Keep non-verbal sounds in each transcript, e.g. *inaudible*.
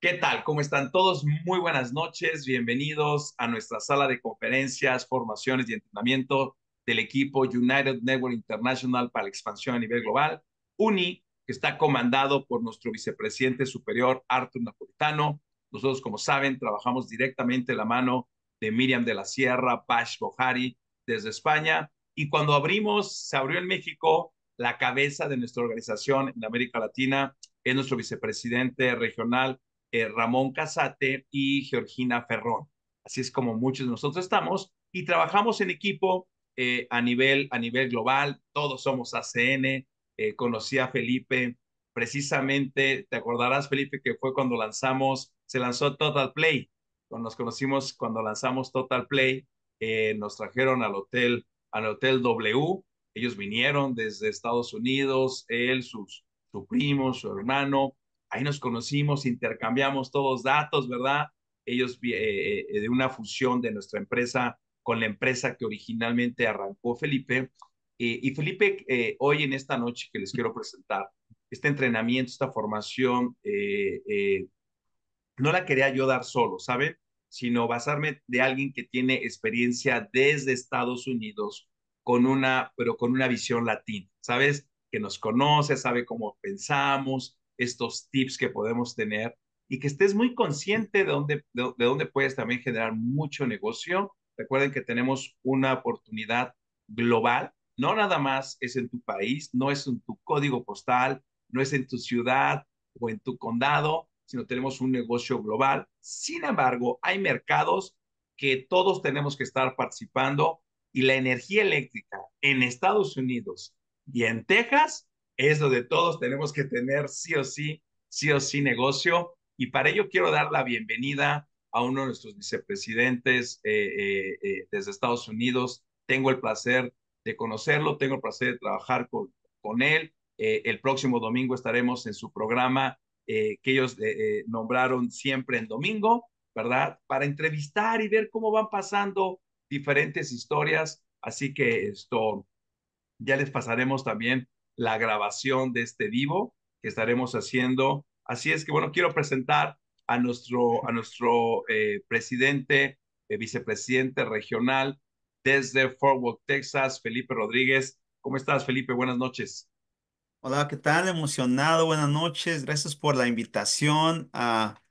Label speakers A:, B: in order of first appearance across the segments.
A: ¿Qué tal? ¿Cómo están todos? Muy buenas noches. Bienvenidos a nuestra sala de conferencias, formaciones y entrenamiento del equipo United Network International para la expansión a nivel global, UNI, que está comandado por nuestro vicepresidente superior, Arthur Napolitano. Nosotros, como saben, trabajamos directamente la mano de Miriam de la Sierra, Bash Bohari, desde España. Y cuando abrimos, se abrió en México, la cabeza de nuestra organización en América Latina es nuestro vicepresidente regional, eh, Ramón Casate y Georgina Ferrón. Así es como muchos de nosotros estamos y trabajamos en equipo eh, a, nivel, a nivel global. Todos somos ACN. Eh, conocí a Felipe precisamente, te acordarás Felipe que fue cuando lanzamos, se lanzó Total Play. Cuando nos conocimos cuando lanzamos Total Play, nos trajeron al hotel, al hotel W. Ellos vinieron desde Estados Unidos, él, sus, su primo, su hermano, ahí nos conocimos, intercambiamos todos datos, ¿verdad? Ellos eh, eh, de una fusión de nuestra empresa con la empresa que originalmente arrancó Felipe. Eh, y Felipe, hoy en esta noche que les quiero presentar, este entrenamiento, esta formación, no la quería yo dar solo, ¿saben? Sino basarme de alguien que tiene experiencia desde Estados Unidos, con una, pero con una visión latina, ¿sabes? Que nos conoce, sabe cómo pensamos, estos tips que podemos tener y que estés muy consciente de dónde, de, dónde puedes también generar mucho negocio. Recuerden que tenemos una oportunidad global, no nada más es en tu país, no es en tu código postal, no es en tu ciudad o en tu condado, sino tenemos un negocio global. Sin embargo, hay mercados que todos tenemos que estar participando y la energía eléctrica en Estados Unidos y en Texas es de todos tenemos que tener sí o sí, sí o sí negocio. Y para ello quiero dar la bienvenida a uno de nuestros vicepresidentes eh, eh, eh, desde Estados Unidos. Tengo el placer de conocerlo, tengo el placer de trabajar con, con él. el próximo domingo estaremos en su programa que ellos nombraron siempre en domingo, ¿verdad? Para entrevistar y ver cómo van pasando diferentes historias. Así que esto, ya les pasaremos también la grabación de este vivo que estaremos haciendo. Así es que, bueno, quiero presentar a nuestro, a nuestro eh, presidente, eh, vicepresidente regional desde Fort Worth, Texas, Felipe Rodríguez. ¿Cómo estás, Felipe? Buenas noches.
B: Hola, ¿qué tal? Emocionado, buenas noches. Gracias por la invitación. a ah,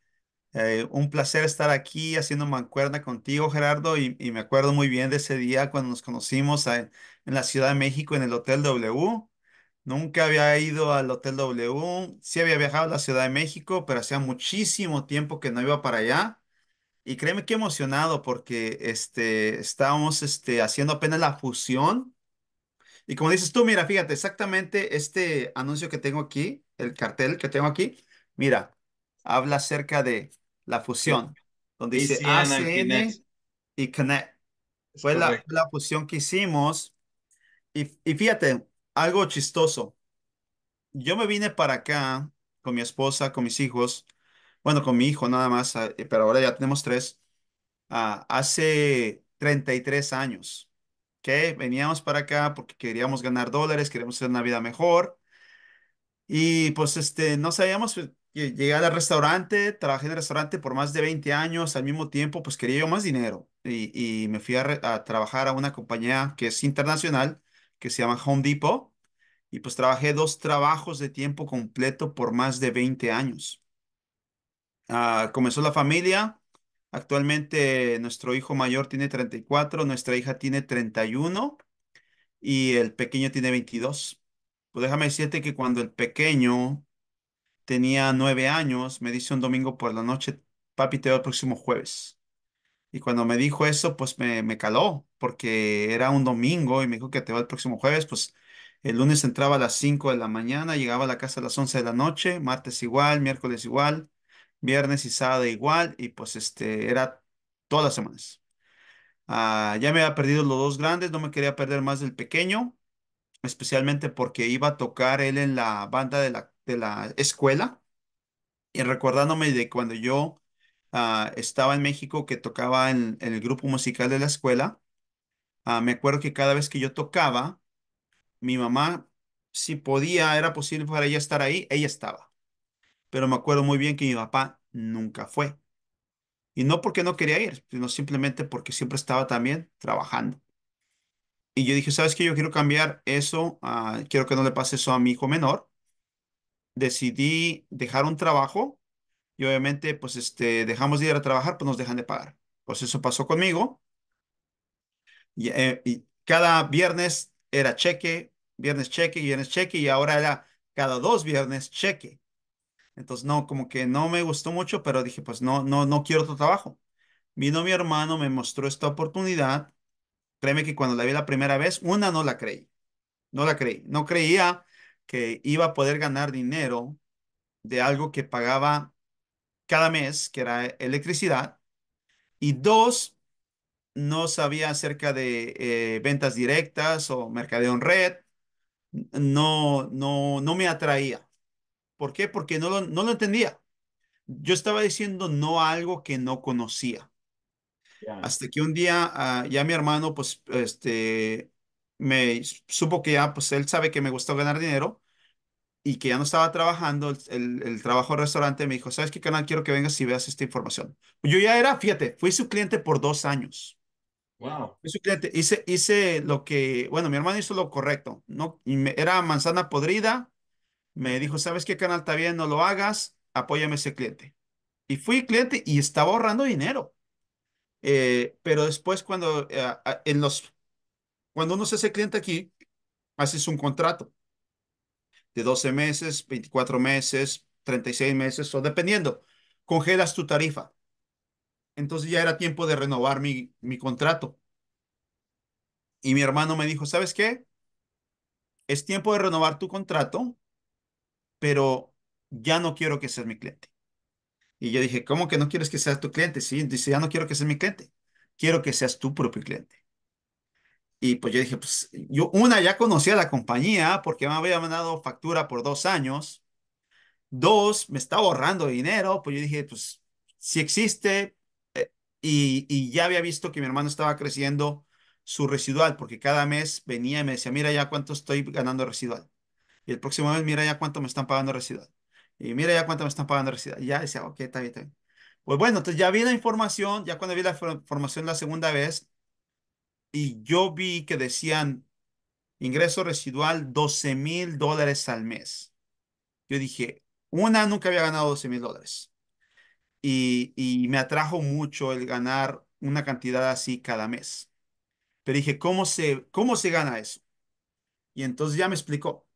B: eh, un placer estar aquí haciendo mancuerna contigo, Gerardo, y, me acuerdo muy bien de ese día cuando nos conocimos ah, en la Ciudad de México, en el Hotel W. Nunca había ido al Hotel W. Sí había viajado a la Ciudad de México, pero hacía muchísimo tiempo que no iba para allá. Y créeme que emocionado porque este, estábamos este, haciendo apenas la fusión. Y como dices tú, mira, fíjate, exactamente este anuncio que tengo aquí, el cartel que tengo aquí, mira, habla acerca de la fusión, donde dice ACN, y Connect. Fue la, fusión que hicimos. Y, y fíjate, algo chistoso. Yo me vine para acá con mi esposa, con mis hijos, bueno, con mi hijo nada más, ah, eh, pero ahora ya tenemos tres, ah, hace 33 años. que Veníamos para acá porque queríamos ganar dólares, queríamos tener una vida mejor. Y pues este, no sabíamos, eh, llegué al restaurante, trabajé en el restaurante por más de 20 años, al mismo tiempo pues quería yo más dinero y, me fui a, trabajar a una compañía que es internacional que se llama Home Depot y pues trabajé dos trabajos de tiempo completo por más de 20 años. Ah, comenzó la familia, actualmente nuestro hijo mayor tiene 34, nuestra hija tiene 31 y el pequeño tiene 22. Pues déjame decirte que cuando el pequeño tenía 9 años, me dice un domingo por la noche, papi, te veo el próximo jueves. Y cuando me dijo eso, pues me, me caló, porque era un domingo y me dijo que te va el próximo jueves, pues el lunes entraba a las 5 de la mañana, llegaba a la casa a las 11 de la noche, martes igual, miércoles igual, viernes y sábado igual, y pues este era todas las semanas. Ah, ya me había perdido los dos grandes, no me quería perder más del pequeño, especialmente porque iba a tocar él en la banda de la, de la escuela. Y recordándome de cuando yo Ah, estaba en México que tocaba en, el grupo musical de la escuela. Ah, me acuerdo que cada vez que yo tocaba, mi mamá, si podía, era posible para ella estar ahí, ella estaba. Pero me acuerdo muy bien que mi papá nunca fue. Y no porque no quería ir, sino simplemente porque siempre estaba también trabajando. Y yo dije, ¿sabes qué? Yo quiero cambiar eso, ah, quiero que no le pase eso a mi hijo menor. Decidí dejar un trabajo y obviamente pues este, dejamos de ir a trabajar, pues nos dejan de pagar. Pues eso pasó conmigo. Eh, y, cada viernes era cheque, viernes cheque, viernes cheque y ahora era cada dos viernes cheque. Entonces, no, como que no me gustó mucho, pero dije, pues no, no, no quiero otro trabajo. Vino mi hermano, me mostró esta oportunidad. Créeme que cuando la vi la primera vez, una no la creí. No la creí. No creía que iba a poder ganar dinero de algo que pagaba cada mes, que era electricidad, y dos, no sabía acerca de eh, ventas directas o mercadeo en red, no, no, no me atraía. ¿Por qué? Porque no lo, no lo entendía. Yo estaba diciendo no algo que no conocía. Hasta que un día ah, ya mi hermano, pues, este, me supo que ya, pues, él sabe que me gustó ganar dinero y que ya no estaba trabajando, el, el, trabajo restaurante me dijo, ¿sabes qué canal quiero que vengas y veas esta información? Yo ya era, fíjate, fui su cliente por dos años. Wow. Fui su cliente, hice, hice lo que, bueno, mi hermano hizo lo correcto, ¿no? Y era manzana podrida, me dijo, ¿sabes qué canal está bien? No lo hagas, apóyame ese cliente. Y fui cliente y estaba ahorrando dinero. Eh, pero después cuando, eh, en los, cuando uno se hace cliente aquí, haces un contrato de 12 meses, 24 meses, 36 meses, o dependiendo, congelas tu tarifa. Entonces ya era tiempo de renovar mi, mi contrato. Y mi hermano me dijo, ¿sabes qué? Es tiempo de renovar tu contrato, pero ya no quiero que seas mi cliente. Y yo dije, ¿cómo que no quieres que seas tu cliente? Sí, dice, ya no quiero que seas mi cliente. Quiero que seas tu propio cliente. Y pues yo dije, pues yo una ya conocía la compañía porque me había mandado factura por dos años. Dos, me estaba ahorrando dinero. Pues yo dije, pues si existe eh, y, y ya había visto que mi hermano estaba creciendo su residual, porque cada mes venía y me decía, mira ya cuánto estoy ganando residual. Y el próximo mes, mira ya cuánto me están pagando residual. Y mira ya cuánto me están pagando residual. ya decía, ok, está bien, está bien. Pues bueno, entonces ya vi la información, ya cuando vi la información la segunda vez, y yo vi que decían ingreso residual 12 mil dólares al mes. Yo dije, una, nunca había ganado 12 mil dólares. Y, me atrajo mucho el ganar una cantidad así cada mes. Pero dije, ¿cómo se, cómo se gana eso? Y entonces ya me explicó.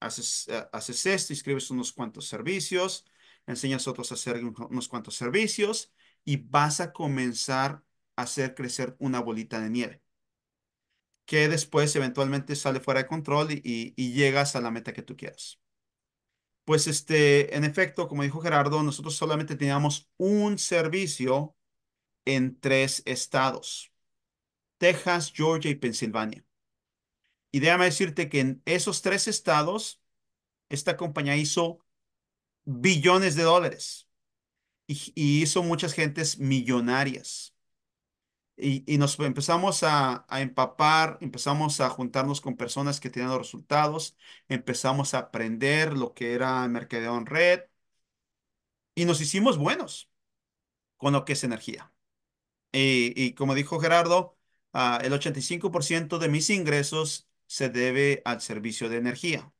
B: Haces, eh, haces esto, inscribes unos cuantos servicios, enseñas a otros a hacer unos cuantos servicios y vas a comenzar a hacer crecer una bolita de nieve que después eventualmente sale fuera de control y, llegas a la meta que tú quieras. Pues este, en efecto, como dijo Gerardo, nosotros solamente teníamos un servicio en tres estados, Texas, Georgia y Pensilvania. Y déjame decirte que en esos tres estados, esta compañía hizo billones de dólares y hizo muchas gentes millonarias. Y, nos empezamos a, empapar, empezamos a juntarnos con personas que tenían los resultados, empezamos a aprender lo que era mercadeo en red y nos hicimos buenos con lo que es energía. Y, como dijo Gerardo, ah, el 85% de mis ingresos se debe al servicio de energía.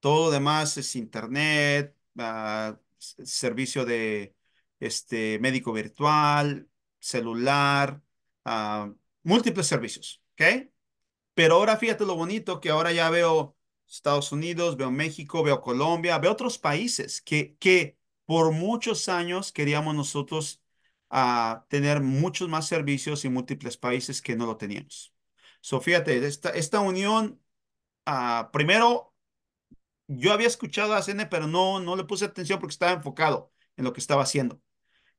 B: Todo demás es internet, ah, servicio de este médico virtual, celular, ah, múltiples servicios, ¿ok? Pero ahora fíjate lo bonito que ahora ya veo Estados Unidos, veo México, veo Colombia, veo otros países que, que por muchos años queríamos nosotros ah, tener muchos más servicios y múltiples países que no lo teníamos. So, fíjate, esta, esta unión, ah, primero, yo había escuchado a CN, pero no, no le puse atención porque estaba enfocado en lo que estaba haciendo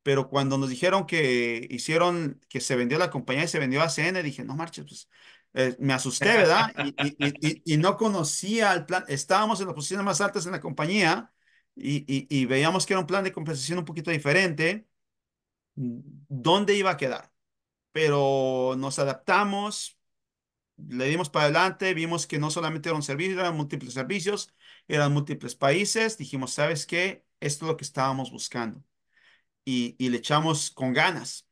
B: pero cuando nos dijeron que hicieron, que se vendió la compañía y se vendió a CN, dije, no marches, pues eh, me asusté, ¿verdad? *laughs* Y, y, no conocía el plan, estábamos en las posiciones más altas en la compañía y, veíamos que era un plan de compensación un poquito diferente, ¿dónde iba a quedar? Pero nos adaptamos, le dimos para adelante, vimos que no solamente era un servicio, eran múltiples servicios, eran múltiples países, dijimos, ¿sabes qué? Esto es lo que estábamos buscando y, le echamos con ganas.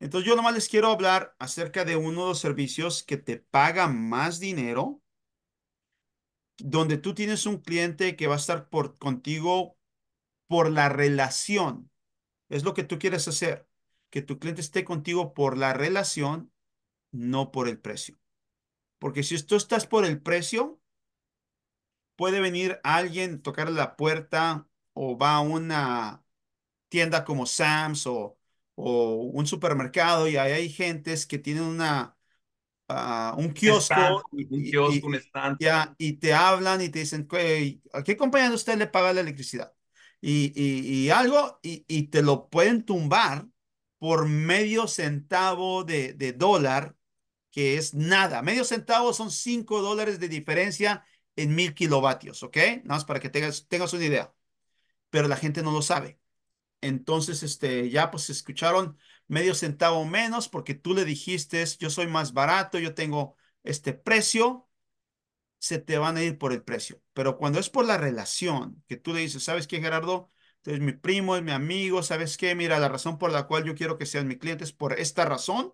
B: Entonces yo nomás les quiero hablar acerca de uno de los servicios que te paga más dinero, donde tú tienes un cliente que va a estar por, contigo por la relación. Es lo que tú quieres hacer, que tu cliente esté contigo por la relación, no por el precio. Porque si tú estás por el precio, puede venir alguien, tocar la puerta o va una tienda como Sam's o, un supermercado y ahí hay gentes que tienen una, ah, un kiosco,
A: y, un kiosco, un
B: te hablan y te dicen, ¿a qué compañía de usted le paga la electricidad? Y, algo, y, te lo pueden tumbar por medio centavo de, de dólar, que es nada. Medio centavo son cinco dólares de diferencia en mil kilovatios, ¿ok? Nada más para que tengas, tengas una idea. Pero la gente no lo sabe. Entonces, este, ya pues escucharon medio centavo menos porque tú le dijiste, yo soy más barato, yo tengo este precio, se te van a ir por el precio. Pero cuando es por la relación, que tú le dices, ¿sabes qué, Gerardo? eres mi primo, es mi amigo, ¿sabes qué? Mira, la razón por la cual yo quiero que seas mi cliente es por esta razón.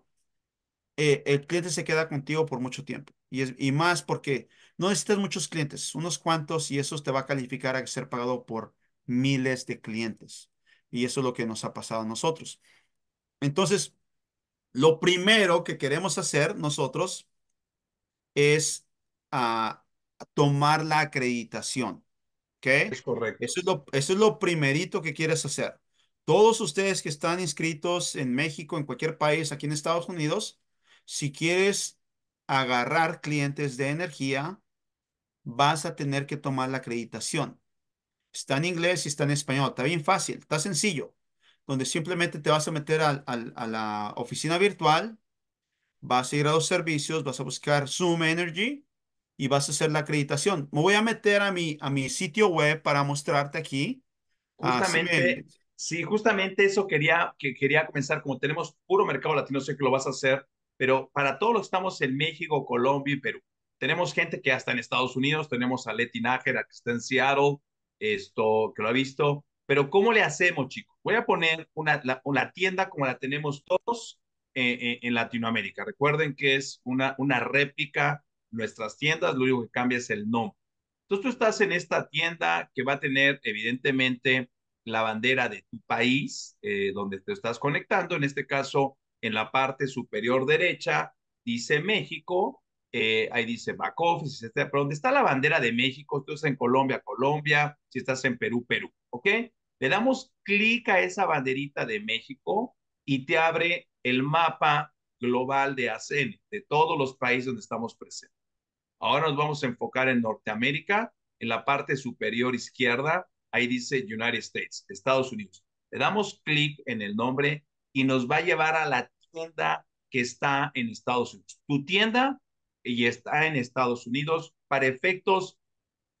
B: Eh, el cliente se queda contigo por mucho tiempo. Y, y más porque no necesitas muchos clientes, unos cuantos, y eso te va a calificar a ser pagado por miles de clientes. Y eso es lo que nos ha pasado a nosotros. Entonces, lo primero que queremos hacer nosotros es ah, tomar la acreditación. ¿Ok? Es correcto. Eso es, lo, eso es lo primerito que quieres hacer. Todos ustedes que están inscritos en México, en cualquier país, aquí en Estados Unidos, si quieres agarrar clientes de energía, vas a tener que tomar la acreditación. Está en inglés y está en español. Está bien fácil, está sencillo. Donde simplemente te vas a meter a, a, la oficina virtual, vas a ir a los servicios, vas a buscar Zoom Energy y vas a hacer la acreditación. Me voy a meter a mi, a mi sitio web para mostrarte aquí. Justamente,
A: sí, justamente eso quería, que quería comenzar. Como tenemos puro mercado latino, sé que lo vas a hacer, pero para todos los que estamos en México, Colombia y Perú, tenemos gente que está en Estados Unidos, tenemos a Leti Nájera que está en Seattle, esto, que lo ha visto, pero ¿cómo le hacemos, chicos? Voy a poner una, la, tienda como la tenemos todos eh, eh, en Latinoamérica. Recuerden que es una, una réplica, nuestras tiendas, lo único que cambia es el nombre. Entonces tú estás en esta tienda que va a tener evidentemente la bandera de tu país eh, donde te estás conectando. En este caso, en la parte superior derecha dice México eh, ahí dice back office, etcétera, pero donde está la bandera de México, tú estás en Colombia, Colombia, si estás en Perú, Perú, ¿ok? Le damos clic a esa banderita de México y te abre el mapa global de ACN, de todos los países donde estamos presentes. Ahora nos vamos a enfocar en Norteamérica, en la parte superior izquierda, ahí dice United States, Estados Unidos. Le damos clic en el nombre y nos va a llevar a la tienda que está en Estados Unidos. Tu tienda y está en Estados Unidos. Para efectos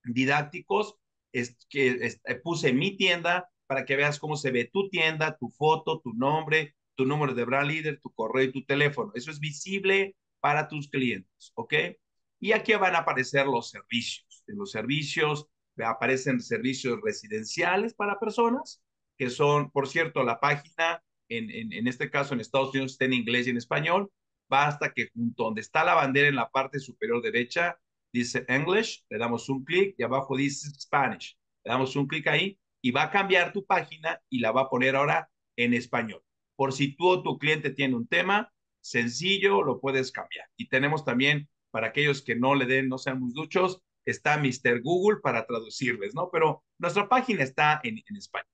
A: didácticos, es, que eh, puse mi tienda para que veas cómo se ve tu tienda, tu foto, tu nombre, tu número de brand leader, tu correo y tu teléfono. Eso es visible para tus clientes, ¿ok? Y aquí van a aparecer los servicios. En los servicios aparecen servicios residenciales para personas, que son, por cierto, la página, en, en este caso en Estados Unidos está en inglés y en español, basta que junto donde está la bandera en la parte superior derecha, dice English, le damos un clic y abajo dice Spanish. Le damos un clic ahí y va a cambiar tu página y la va a poner ahora en español. Por si tú o tu cliente tiene un tema, sencillo, lo puedes cambiar. Y tenemos también, para aquellos que no le den, no sean muy duchos, está Mr. Google para traducirles, ¿no? Pero nuestra página está en, en español.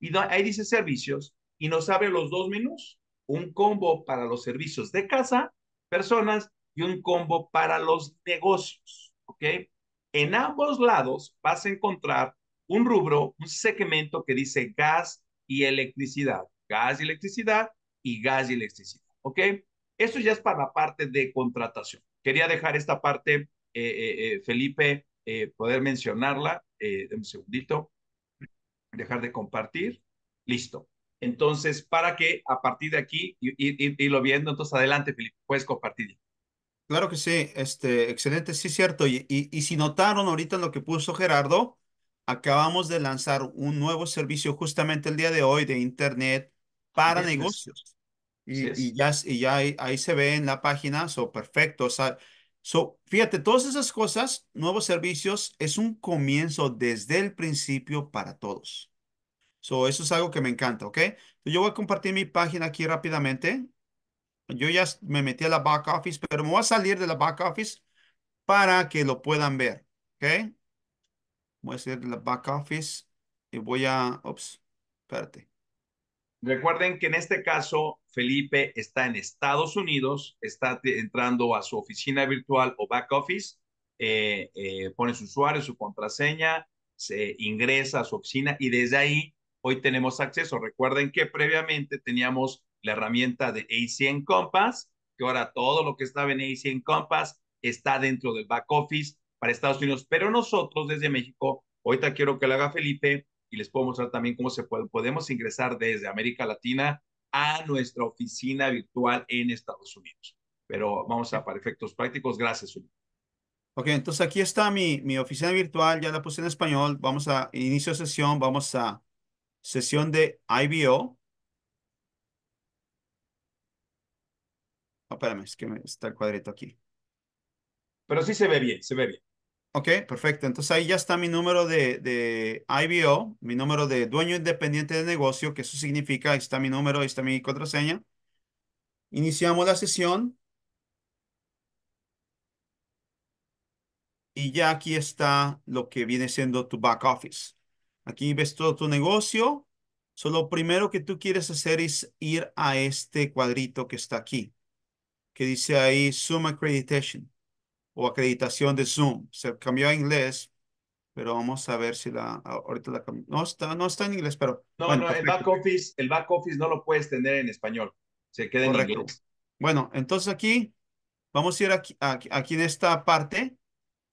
A: Y ahí dice servicios y nos abre los dos menús un combo para los servicios de casa, personas y un combo para los negocios, ¿ok? En ambos lados vas a encontrar un rubro, un segmento que dice gas y electricidad, gas y electricidad y gas y electricidad, ¿ok? Eso ya es para la parte de contratación. Quería dejar esta parte, eh, eh, eh, Felipe, poder mencionarla, un segundito, dejar de compartir, listo. Entonces, para que a partir de aquí y, viendo, entonces adelante, Felipe, puedes compartir.
B: Claro que sí, este, excelente, sí, cierto. Y, y, si notaron ahorita lo que puso Gerardo, acabamos de lanzar un nuevo servicio justamente el día de hoy de Internet para negocios. Y, ya, y ahí, se ve en la página, so perfecto. O sea, fíjate, todas esas cosas, nuevos servicios, es un comienzo desde el principio para todos eso es algo que me encanta, ¿ok? Yo voy a compartir mi página aquí rápidamente. Yo ya me metí a la back office, pero me voy a salir de la back office para que lo puedan ver, ¿ok? Voy a salir de la back office
A: y voy a... Ups, espérate. Recuerden que en este caso, Felipe está en Estados Unidos, está entrando a su oficina virtual o back office, eh, eh, pone su usuario, su contraseña, se ingresa a su oficina y desde ahí hoy tenemos acceso. Recuerden que previamente teníamos la herramienta de ACN Compass, que ahora todo lo que estaba en ACN Compass está dentro del back office para Estados Unidos, pero nosotros desde México, ahorita quiero que lo haga Felipe y les puedo mostrar también cómo se podemos ingresar desde América Latina a nuestra oficina virtual en Estados Unidos. Pero vamos a para efectos prácticos. Gracias, Felipe.
B: Ok, entonces aquí está mi, mi oficina virtual, ya la puse en español. Vamos a inicio de sesión, vamos a sesión de IBO. Ah, es que está el cuadrito aquí. Pero sí se ve bien, se ve bien. Ok, perfecto. Entonces ahí ya está mi número de, de IBO, mi número de dueño independiente de negocio, que eso significa, ahí está mi número, ahí está mi contraseña. Iniciamos la sesión. Y ya aquí está lo que viene siendo tu back office. Aquí ves todo tu negocio. solo lo primero que tú quieres hacer es ir a este cuadrito que está aquí, que dice ahí Zoom Accreditation o acreditación de Zoom. Se cambió a inglés, pero vamos a ver si la ahorita la no está no está en inglés, pero No, bueno, el back
A: office, el back office no lo puedes tener en español. Se queda en inglés.
B: Bueno, entonces aquí vamos a ir aquí, aquí en esta parte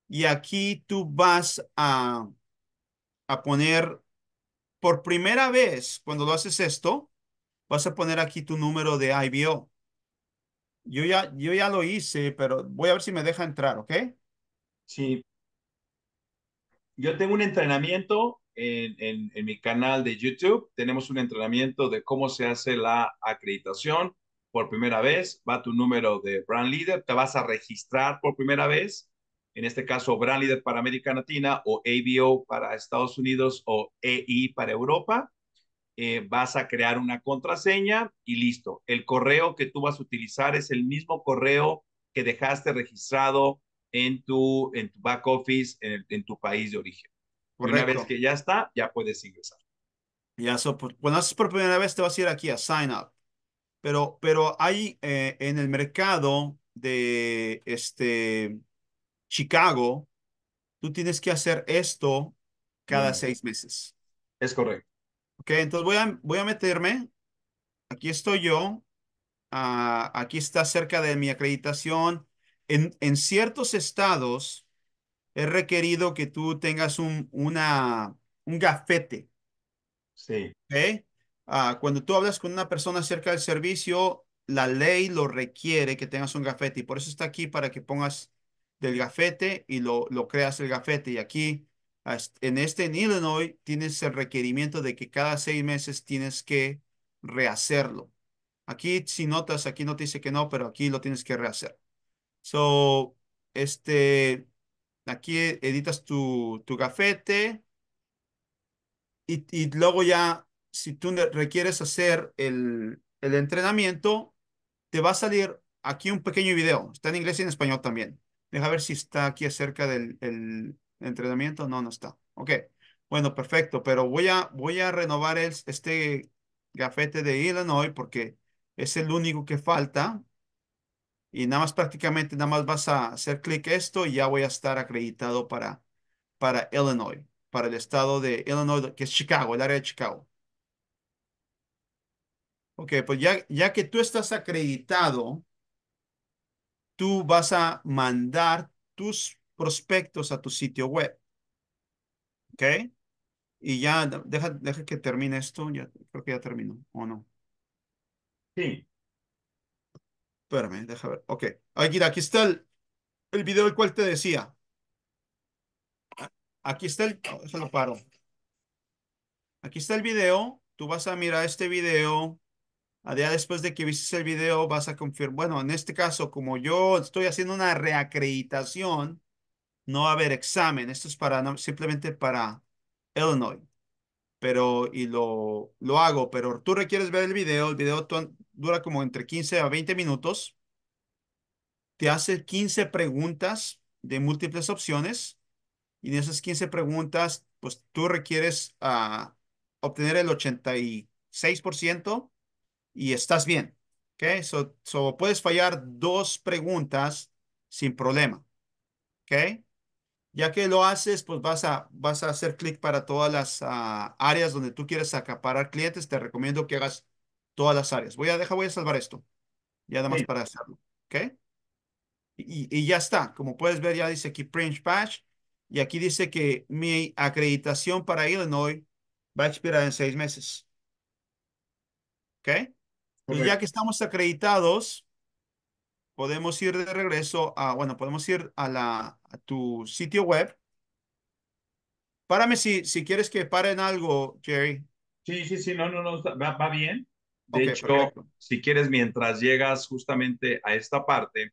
B: y aquí tú vas a a poner por primera vez, cuando lo haces esto, vas a poner aquí tu número de IBO. Yo ya, yo ya lo hice, pero voy a ver si me deja entrar, ¿ok?
A: Sí. Yo tengo un entrenamiento en, en, en mi canal de YouTube. Tenemos un entrenamiento de cómo se hace la acreditación por primera vez. Va tu número de brand leader. Te vas a registrar por primera vez en este caso Leader para América Latina o ABO para Estados Unidos o EI para Europa. Eh, vas a crear una contraseña y listo. El correo que tú vas a utilizar es el mismo correo que dejaste registrado en tu, en tu back office, en, en tu país de origen. Correcto. Una vez que ya está, ya puedes ingresar.
B: Ya, so, por, pues, cuando haces por primera vez, te vas a ir aquí a Sign Up. Pero, pero hay eh, en el mercado de este Chicago, tú tienes que hacer esto cada mm. seis meses. Es correcto. Ok, entonces voy a, voy a meterme. Aquí estoy yo. Ah, aquí está cerca de mi acreditación. En, en, ciertos estados es requerido que tú tengas un, una, un gafete. Sí. Ah, cuando tú hablas con una persona cerca del servicio, la ley lo requiere que tengas un gafete y por eso está aquí para que pongas del gafete y lo, lo creas el gafete. Y aquí, en este en Illinois, tienes el requerimiento de que cada seis meses tienes que rehacerlo. Aquí, si notas, aquí no te dice que no, pero aquí lo tienes que rehacer. So, este, aquí editas tu, tu gafete y, luego ya, si tú requieres hacer el, el entrenamiento, te va a salir aquí un pequeño video. Está en inglés y en español también. Deja ver si está aquí acerca del entrenamiento. No, no está. Ok. Bueno, perfecto. Pero voy a, voy a renovar el, este gafete de Illinois porque es el único que falta. Y nada más prácticamente, nada más vas a hacer clic esto y ya voy a estar acreditado para, para Illinois, para el estado de Illinois, que es Chicago, el área de Chicago. Ok, pues ya, ya que tú estás acreditado, tú vas a mandar tus prospectos a tu sitio web. ¿Ok? Y ya, deja, deja que termine esto. Ya, creo que ya terminó, ¿o no? Sí. Espérame, deja ver. Ok. Aquí, aquí está el, video del cual te decía. Aquí está el... Oh, Se lo paro. Aquí está el video. Tú vas a mirar este video. A día después de que viste el video vas a confirmar, bueno, en este caso, como yo estoy haciendo una reacreditación, no va a haber examen. Esto es para simplemente para Illinois. Pero, y lo, lo hago, pero tú requieres ver el video. El video dura como entre 15 a 20 minutos. Te hace 15 preguntas de múltiples opciones. Y en esas 15 preguntas, pues tú requieres a ah, obtener el 86% y estás bien. ¿Ok? So, puedes fallar dos preguntas sin problema. ¿Ok? Ya que lo haces, pues vas a, vas a hacer clic para todas las ah, áreas donde tú quieres acaparar clientes. Te recomiendo que hagas todas las áreas. Voy a dejar, voy a salvar esto. Ya nada más para hacerlo. ¿Ok? Y, y, ya está. Como puedes ver, ya dice aquí Print Patch. Y aquí dice que mi acreditación para Illinois va a expirar en seis meses. ¿Ok? Y ya que estamos acreditados, podemos ir de regreso a, bueno, podemos ir a, la, tu sitio web. Párame si, si quieres que paren
A: algo, Jerry. Sí, sí, sí, no, no, no, va, bien. De hecho, si quieres, mientras llegas justamente a esta parte,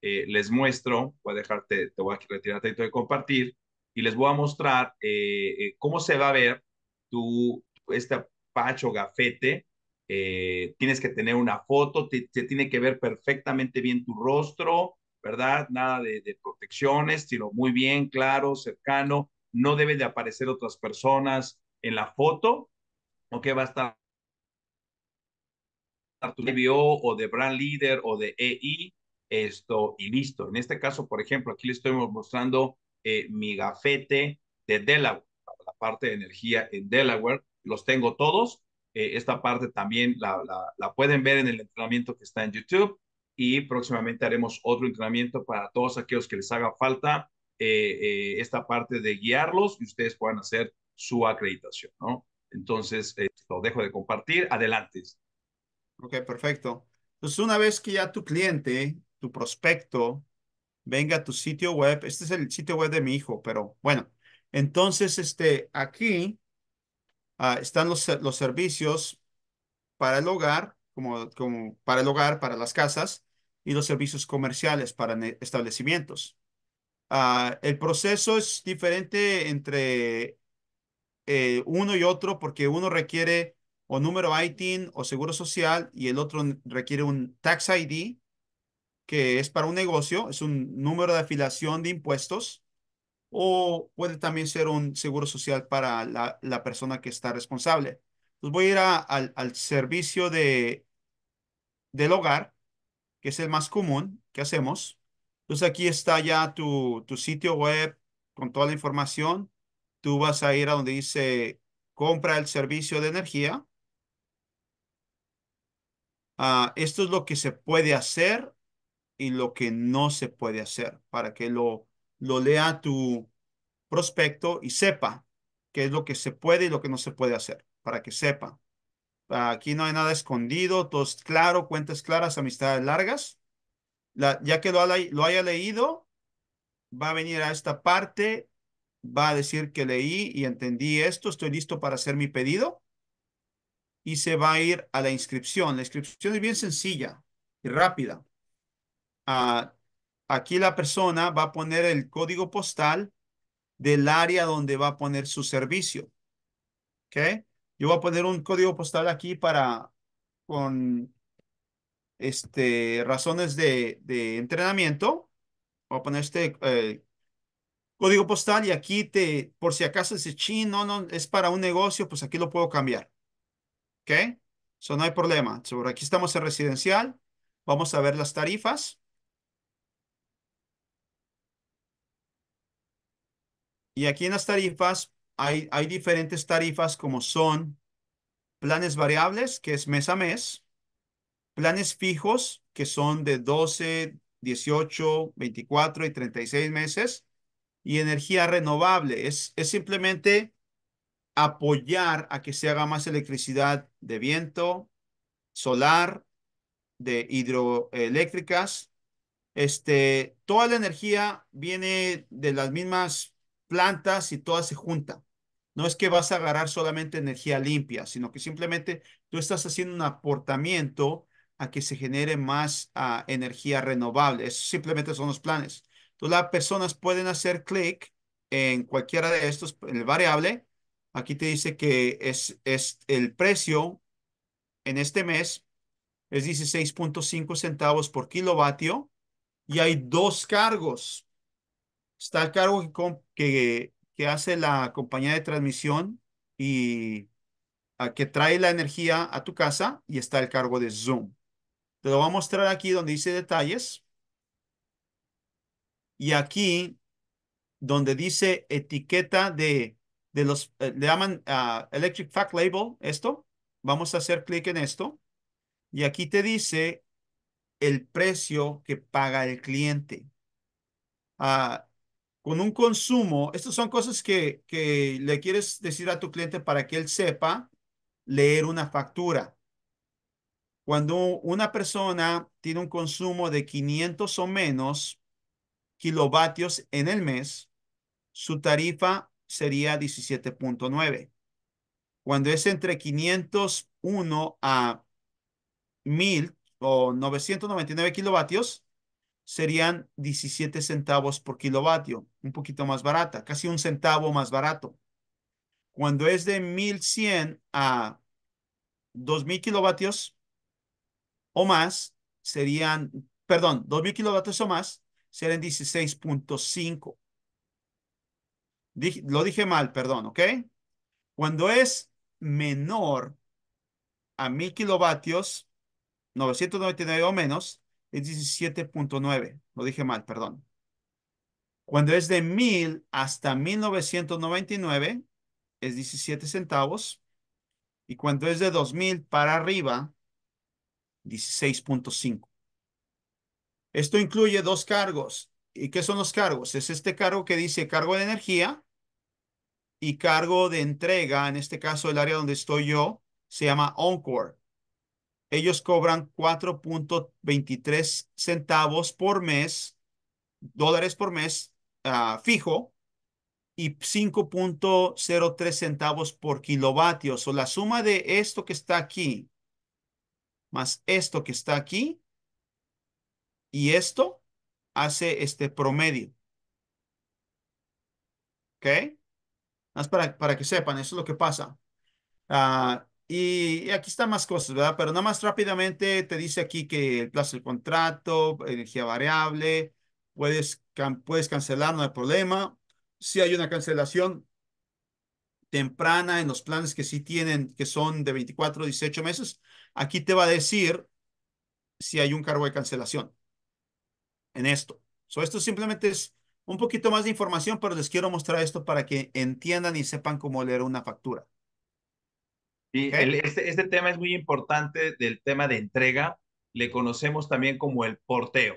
A: eh, les muestro, voy a dejarte, te voy a retirar te de compartir y les voy a mostrar eh, eh, cómo se va a ver tu, este pacho gafete eh, tienes que tener una foto, te, tiene que ver perfectamente bien tu rostro, ¿verdad? Nada de, protecciones, sino muy bien, claro, cercano, no debe de aparecer otras personas en la foto, aunque va a estar tu Bio o de Brand Leader o de EI, esto y listo. En este caso, por ejemplo, aquí le estoy mostrando eh, mi gafete de Delaware, la parte de energía en Delaware, los tengo todos, eh, esta parte también la, pueden ver en el entrenamiento que está en YouTube y próximamente haremos otro entrenamiento para todos aquellos que les haga falta eh, eh, esta parte de guiarlos y ustedes puedan hacer su acreditación, ¿no? Entonces, lo dejo de compartir. Adelante.
B: Ok, perfecto. Entonces, una vez que ya tu cliente, tu prospecto, venga a tu sitio web, este es el sitio web de mi hijo, pero bueno, entonces, este, aquí Ah, están los, los, servicios para el hogar, como, como para el hogar, para las casas, y los servicios comerciales para establecimientos. Ah, el proceso es diferente entre eh, uno y otro porque uno requiere o número ITIN o seguro social y el otro requiere un tax ID que es para un negocio, es un número de afiliación de impuestos o puede también ser un seguro social para la, persona que está responsable. Entonces voy a ir al, servicio de, del hogar, que es el más común que hacemos. Entonces aquí está ya tu, tu sitio web con toda la información. Tú vas a ir a donde dice compra el servicio de energía. Ah, esto es lo que se puede hacer y lo que no se puede hacer para que lo lo lea tu prospecto y sepa qué es lo que se puede y lo que no se puede hacer, para que sepa. Aquí no hay nada escondido, todo es claro, cuentas claras, amistades largas. ya que lo, haya leído, va a venir a esta parte, va a decir que leí y entendí esto, estoy listo para hacer mi pedido y se va a ir a la inscripción. La inscripción es bien sencilla y rápida. Ah, Aquí la persona va a poner el código postal del área donde va a poner su servicio. ¿Ok? Yo voy a poner un código postal aquí para, con este, razones de, entrenamiento. Voy a poner este eh, código postal y aquí te, por si acaso dice, chin, no, no, es para un negocio, pues aquí lo puedo cambiar. ¿Ok? Eso no hay problema. Sobre aquí estamos en residencial. Vamos a ver las tarifas. Y aquí en las tarifas hay, hay diferentes tarifas como son planes variables, que es mes a mes, planes fijos, que son de 12, 18, 24 y 36 meses, y energía renovable. Es, es simplemente apoyar a que se haga más electricidad de viento, solar, de hidroeléctricas. Este, toda la energía viene de las mismas plantas y todas se juntan. No es que vas a ganar solamente energía limpia, sino que simplemente tú estás haciendo un aportamiento a que se genere más ah, energía renovable. Eso simplemente son los planes. Entonces las personas pueden hacer clic en cualquiera de estos, en el variable. Aquí te dice que es, es el precio en este mes es 16.5 centavos por kilovatio y hay dos cargos está el cargo que, hace la compañía de transmisión y que trae la energía a tu casa y está el cargo de Zoom. Te lo voy a mostrar aquí donde dice detalles. Y aquí donde dice etiqueta de, de los, eh, le llaman ah, Electric Fact Label, esto. Vamos a hacer clic en esto. Y aquí te dice el precio que paga el cliente. Ah con un consumo, estas son cosas que, que le quieres decir a tu cliente para que él sepa leer una factura. Cuando una persona tiene un consumo de 500 o menos kilovatios en el mes, su tarifa sería 17.9. Cuando es entre 501 a 1000 o 999 kilovatios, serían 17 centavos por kilovatio, un poquito más barata, casi un centavo más barato. Cuando es de 1100 a 2000 kilovatios o más, serían, perdón, 2000 kilovatios o más, serían 16.5. Lo dije mal, perdón, ¿ok? Cuando es menor a 1000 kilovatios, 999 o menos, es 17.9. Lo dije mal, perdón. Cuando es de 1000 hasta 1999 es 17 centavos. Y cuando es de 2000 para arriba, 16.5. Esto incluye dos cargos. ¿Y qué son los cargos? Es este cargo que dice cargo de energía y cargo de entrega. En este caso, el área donde estoy yo se llama Encore ellos cobran 4.23 centavos por mes, dólares por mes ah, fijo y 5.03 centavos por kilovatios. O la suma de esto que está aquí más esto que está aquí y esto hace este promedio. ¿Ok? Más para, para que sepan, eso es lo que pasa. Ah. Y aquí están más cosas, ¿verdad? Pero nada más rápidamente te dice aquí que el plazo del contrato, energía variable, puedes, puedes cancelar, no hay problema. Si hay una cancelación temprana en los planes que sí tienen, que son de 24 18 meses, aquí te va a decir si hay un cargo de cancelación en esto. So, esto simplemente es un poquito más de información, pero les quiero mostrar esto para que entiendan y sepan cómo leer una factura.
A: Y este, este tema es muy importante del tema de entrega. Le conocemos también como el porteo.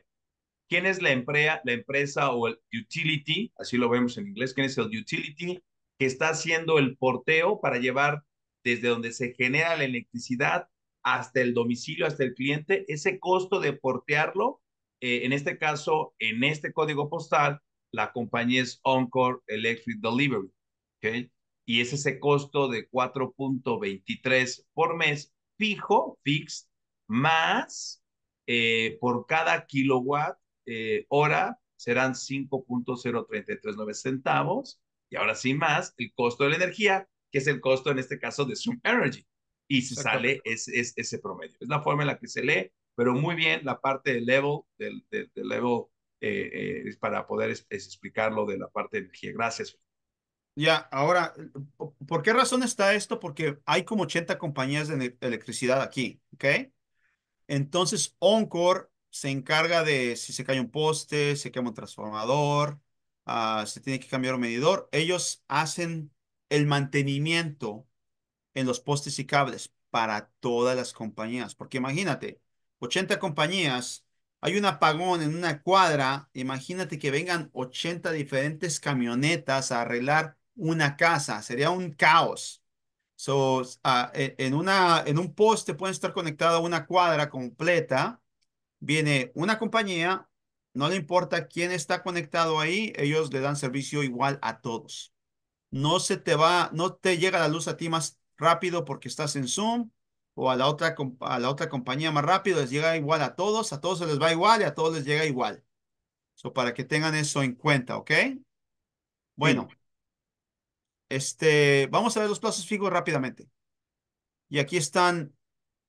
A: ¿Quién es la, empresa, la empresa o el utility? Así lo vemos en inglés. ¿Quién es el utility que está haciendo el porteo para llevar desde donde se genera la electricidad hasta el domicilio, hasta el cliente? Ese costo de portearlo, eh, en este caso, en este código postal, la compañía es Encore Electric Delivery. ¿okay? y es ese costo de 4.23 por mes fijo, fixed, más eh, por cada kilowatt eh, hora serán 5.0339 centavos y ahora sí más el costo de la energía, que es el costo en este caso de Zoom Energy. Y se sale es, ese promedio. Es la forma en la que se lee, pero muy bien la parte del level, del, eh, para poder explicarlo de la parte de energía. Gracias.
B: Ya, ahora, ¿por qué razón está esto? Porque hay como 80 compañías de electricidad aquí, ¿ok? Entonces, Oncor se encarga de si se cae un poste, se quema un transformador, ah, se tiene que cambiar un medidor. Ellos hacen el mantenimiento en los postes y cables para todas las compañías. Porque imagínate, 80 compañías, hay un apagón en una cuadra, imagínate que vengan 80 diferentes camionetas a arreglar una casa, sería un caos. So, ah, e, en, una, en un poste pueden estar conectado a una cuadra completa. Viene una compañía, no le importa quién está conectado ahí, ellos le dan servicio igual a todos. No se te va, no te llega la luz a ti más rápido porque estás en Zoom o a la otra, a la otra compañía más rápido, les llega igual a todos, a todos se les va igual y a todos les llega igual. So, para que tengan eso en cuenta, ¿ok? Bueno. Este, vamos a ver los plazos fijos rápidamente. Y aquí están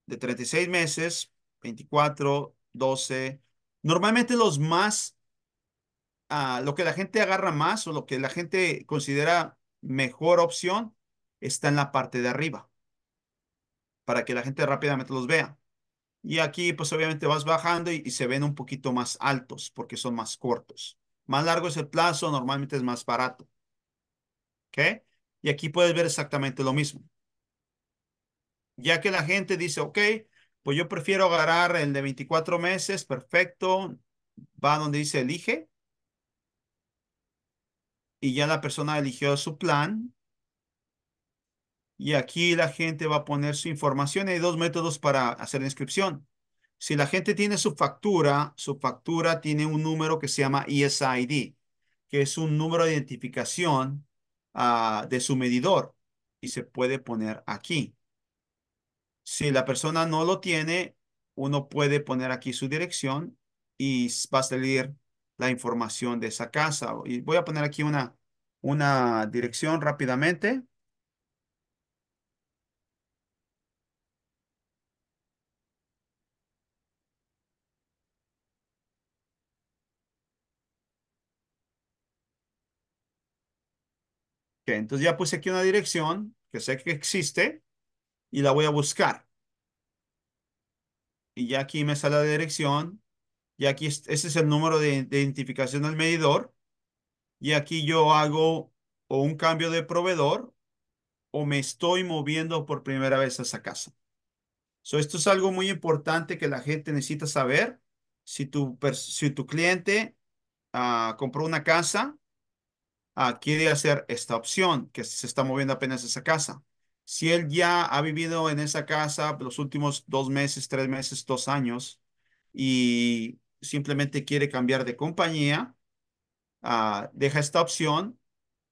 B: de 36 meses, 24, 12. Normalmente los más, ah, lo que la gente agarra más o lo que la gente considera mejor opción está en la parte de arriba para que la gente rápidamente los vea. Y aquí, pues obviamente vas bajando y, y, se ven un poquito más altos porque son más cortos. Más largo es el plazo, normalmente es más barato. ¿Ok? Y aquí puedes ver exactamente lo mismo. Ya que la gente dice, ok, pues yo prefiero agarrar el de 24 meses, perfecto. Va donde dice elige. Y ya la persona eligió su plan. Y aquí la gente va a poner su información. Hay dos métodos para hacer la inscripción. Si la gente tiene su factura, su factura tiene un número que se llama ESID, que es un número de identificación Ah, de su medidor y se puede poner aquí. Si la persona no lo tiene, uno puede poner aquí su dirección y va a salir la información de esa casa. Y voy a poner aquí una, una dirección rápidamente. entonces ya puse aquí una dirección que sé que existe y la voy a buscar. Y ya aquí me sale la dirección. Y aquí este es el número de, identificación del medidor. Y aquí yo hago o un cambio de proveedor o me estoy moviendo por primera vez a esa casa. So, esto es algo muy importante que la gente necesita saber. Si tu, si tu cliente ah, compró una casa quiere hacer esta opción, que se está moviendo apenas esa casa. Si él ya ha vivido en esa casa los últimos dos meses, tres meses, dos años, y simplemente quiere cambiar de compañía, ah, deja esta opción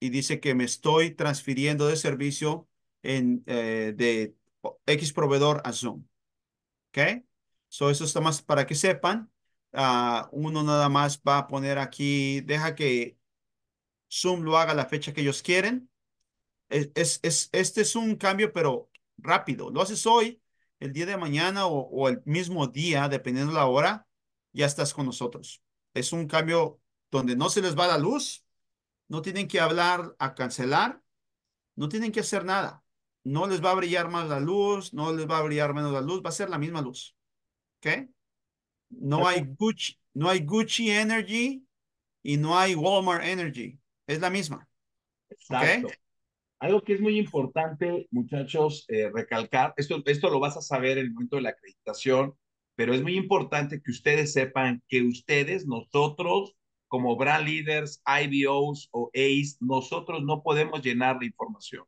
B: y dice que me estoy transfiriendo de servicio en, eh, de X proveedor a Zoom. ¿Ok? So eso está más para que sepan. Ah, uno nada más va a poner aquí, deja que Zoom lo haga la fecha que ellos quieren. Es, es, este es un cambio, pero rápido. Lo haces hoy, el día de mañana o, el mismo día, dependiendo la hora, ya estás con nosotros. Es un cambio donde no se les va la luz, no tienen que hablar a cancelar, no tienen que hacer nada. No les va a brillar más la luz, no les va a brillar menos la luz, va a ser la misma luz. ¿Ok? No hay Gucci, no hay Gucci Energy y no hay Walmart Energy
A: es la misma. Exacto. Algo que es muy importante, muchachos, eh, recalcar, esto, esto lo vas a saber en el momento de la acreditación, pero es muy importante que ustedes sepan que ustedes, nosotros, como brand leaders, IBOs o ACE, nosotros no podemos llenar la información.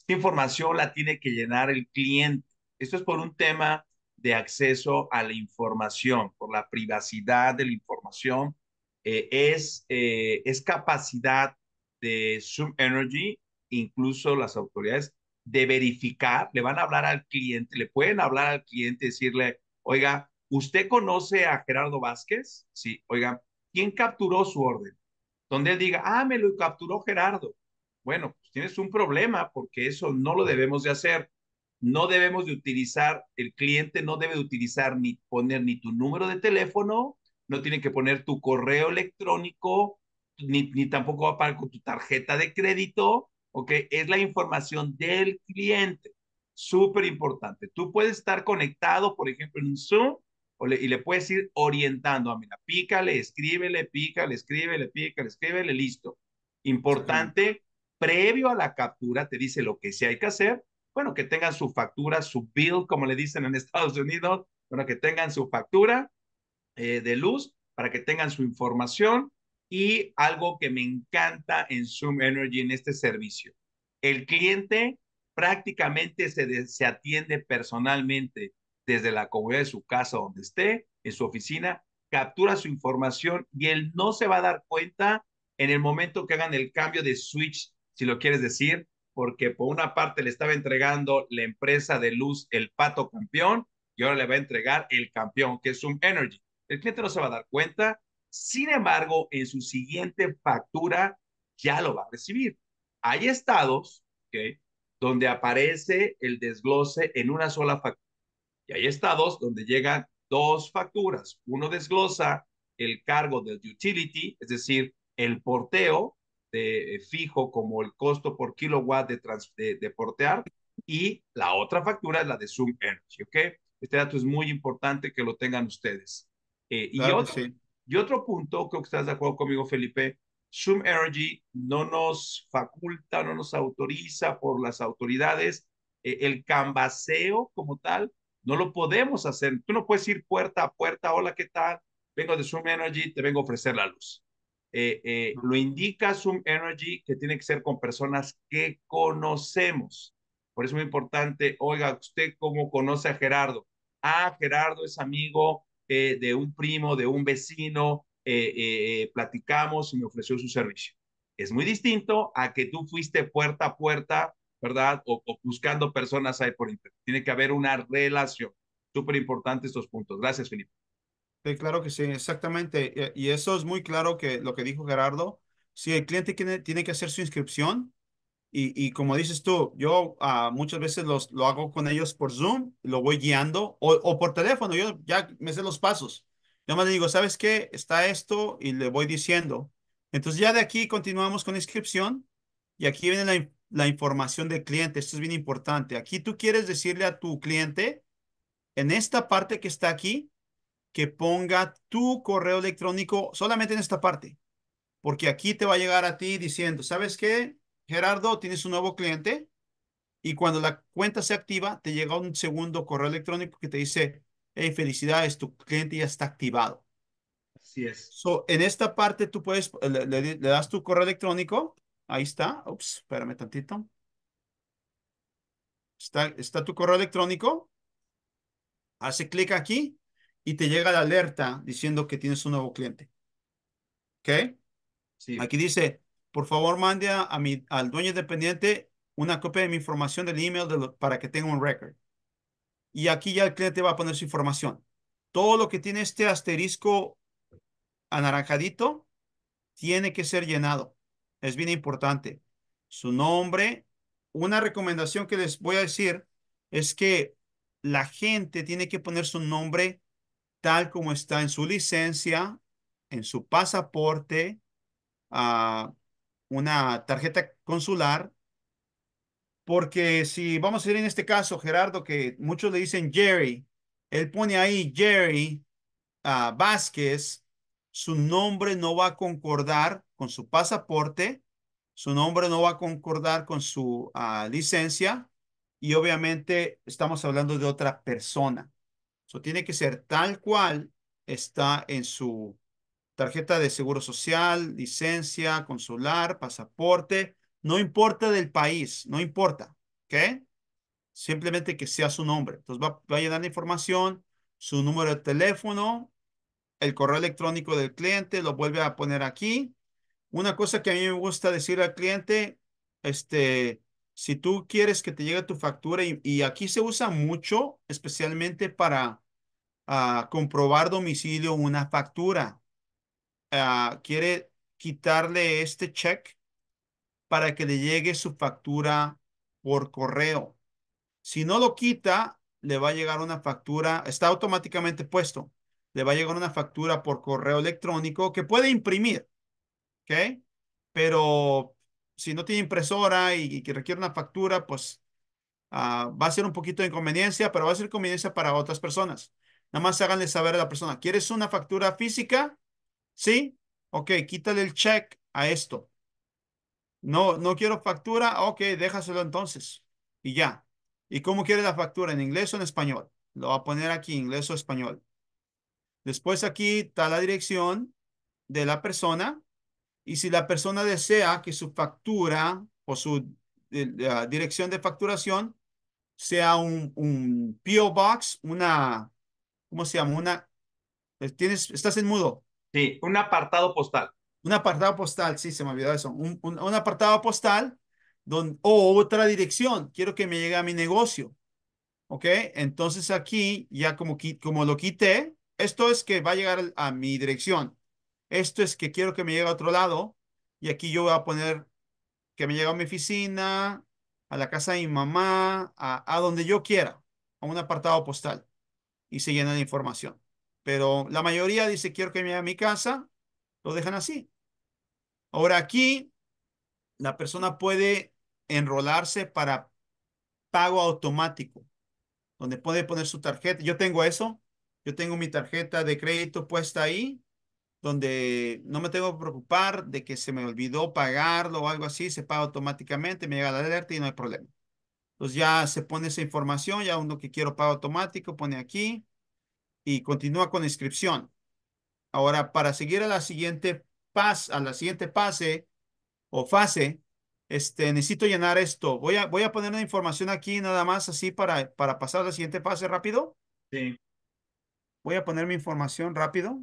A: Esta información la tiene que llenar el cliente. Esto es por un tema de acceso a la información, por la privacidad de la información eh, es, eh, es capacidad de Zoom Energy, incluso las autoridades, de verificar, le van a hablar al cliente, le pueden hablar al cliente, y decirle, oiga, ¿usted conoce a Gerardo Vázquez? Sí, oiga, ¿quién capturó su orden? Donde él diga, ah, me lo capturó Gerardo. Bueno, pues tienes un problema porque eso no lo debemos de hacer. No debemos de utilizar, el cliente no debe de utilizar ni poner ni tu número de teléfono, no tiene que poner tu correo electrónico, ni, tampoco va a pagar con tu tarjeta de crédito, ¿ok? Es la información del cliente, súper importante. Tú puedes estar conectado, por ejemplo, en Zoom y le puedes ir orientando a, ah, mira, pícale, escríbele, pícale, escríbele, pícale, escríbele, listo. Importante, previo a la captura, te dice lo que sí hay que hacer. Bueno, que tengan su factura, su bill, como le dicen en Estados Unidos, bueno, que tengan su factura, eh, de luz para que tengan su información y algo que me encanta en Zoom Energy en este servicio. El cliente prácticamente se, se atiende personalmente desde la comodidad de su casa, donde esté, en su oficina, captura su información y él no se va a dar cuenta en el momento que hagan el cambio de switch, si lo quieres decir, porque por una parte le estaba entregando la empresa de luz el pato campeón y ahora le va a entregar el campeón, que es Zoom Energy. El cliente no se va a dar cuenta, sin embargo, en su siguiente factura ya lo va a recibir. Hay estados ¿ok? donde aparece el desglose en una sola factura. Y hay estados donde llegan dos facturas. Uno desglosa el cargo del utility, es decir, el porteo de, eh, fijo como el costo por kilowatt de, de, portear. Y la otra factura es la de Zoom Energy. ¿ok? Este dato es muy importante que lo tengan ustedes. Eh, y, otro, y otro punto, creo que estás de acuerdo conmigo, Felipe, Zoom Energy no nos faculta, no nos autoriza por las autoridades eh, el cambaseo como tal. No lo podemos hacer. Tú no puedes ir puerta a puerta, hola, ¿qué tal? Vengo de Zoom Energy, te vengo a ofrecer la luz. Eh, lo indica Zoom Energy que tiene que ser con personas que conocemos. Por eso es muy importante, oiga, ¿usted cómo conoce a Gerardo? Ah, Gerardo es amigo eh, de un primo, de un vecino, eh, eh, platicamos y me ofreció su servicio. Es muy distinto a que tú fuiste puerta a puerta, ¿verdad? O, buscando personas ahí por internet. Tiene que haber una relación. Súper importante estos puntos. Gracias, Felipe.
B: claro que sí, exactamente. Y eso es muy claro que lo que dijo Gerardo. Si el cliente tiene, tiene que hacer su inscripción, y, como dices tú, yo ah, muchas veces los, lo hago con ellos por Zoom, lo voy guiando o, por teléfono, yo ya me sé los pasos. Yo más le digo, ¿sabes qué? Está esto y le voy diciendo. Entonces ya de aquí continuamos con inscripción y aquí viene la, la información del cliente. Esto es bien importante. Aquí tú quieres decirle a tu cliente, en esta parte que está aquí, que ponga tu correo electrónico solamente en esta parte. Porque aquí te va a llegar a ti diciendo, ¿sabes qué? Gerardo, tienes un nuevo cliente y cuando la cuenta se activa, te llega un segundo correo electrónico que te dice, hey, felicidades, tu cliente ya está activado. Así es. en esta parte tú puedes, le, das tu correo electrónico, ahí está, ups, espérame tantito. Está, está tu correo electrónico, hace clic aquí y te llega la alerta diciendo que tienes un nuevo cliente. ¿Ok? Sí. Aquí dice, por favor mande a, mi, al dueño dependiente una copia de mi información del email para que tenga un record. Y aquí ya el cliente va a poner su información. Todo lo que tiene este asterisco anaranjadito tiene que ser llenado. Es bien importante. Su nombre. Una recomendación que les voy a decir es que la gente tiene que poner su nombre tal como está en su licencia, en su pasaporte, ah, una tarjeta consular, porque si vamos a ir en este caso, Gerardo, que muchos le dicen Jerry, él pone ahí Jerry ah, Vázquez, su nombre no va a concordar con su pasaporte, su nombre no va a concordar con su ah, licencia y obviamente estamos hablando de otra persona. Eso tiene que ser tal cual está en su tarjeta de seguro social, licencia consular, pasaporte, no importa del país, no importa, ¿ok? Simplemente que sea su nombre. Entonces va, a llenar la información, su número de teléfono, el correo electrónico del cliente, lo vuelve a poner aquí. Una cosa que a mí me gusta decir al cliente, este, si tú quieres que te llegue tu factura y, aquí se usa mucho, especialmente para ah, comprobar domicilio una factura. Ah, quiere quitarle este check para que le llegue su factura por correo. Si no lo quita, le va a llegar una factura, está automáticamente puesto, le va a llegar una factura por correo electrónico que puede imprimir, ¿ok? Pero si no tiene impresora y, que requiere una factura, pues ah, va a ser un poquito de inconveniencia, pero va a ser conveniencia para otras personas. Nada más háganle saber a la persona, ¿quieres una factura física ¿Sí? Ok, quítale el check a esto. No, no quiero factura. Ok, déjaselo entonces. Y ya. ¿Y cómo quiere la factura? ¿En inglés o en español? Lo voy a poner aquí, inglés o español. Después aquí está la dirección de la persona. Y si la persona desea que su factura o su dirección de facturación sea un, PO Box, una, ¿cómo se llama? Una, eh, tienes, estás en mudo. Sí, un apartado postal. Un apartado postal, sí, se me olvidó eso. Un, apartado postal o otra dirección. Quiero que me llegue a mi negocio. ¿Ok? Entonces aquí ya como, como lo quité, esto es que va a llegar a mi dirección. Esto es que quiero que me llegue a otro lado. Y aquí yo voy a poner que me llegue a mi oficina, a la casa de mi mamá, a, donde yo quiera, a un apartado postal. Y se llena la información. Pero la mayoría dice, quiero que me vaya a mi casa, lo dejan así. Ahora aquí, la persona puede enrolarse para pago automático, donde puede poner su tarjeta. Yo tengo eso, yo tengo mi tarjeta de crédito puesta ahí, donde no me tengo que preocupar de que se me olvidó pagarlo o algo así, se paga automáticamente, me llega la alerta y no hay problema. Entonces ya se pone esa información, ya uno que quiero pago automático, pone aquí, y continúa con inscripción. Ahora, para seguir a la siguiente pas, a la siguiente pase o fase, este, necesito llenar esto. Voy a, voy a poner una información aquí nada más así para, para pasar a la siguiente fase rápido. Sí. Voy a poner mi información
A: rápido.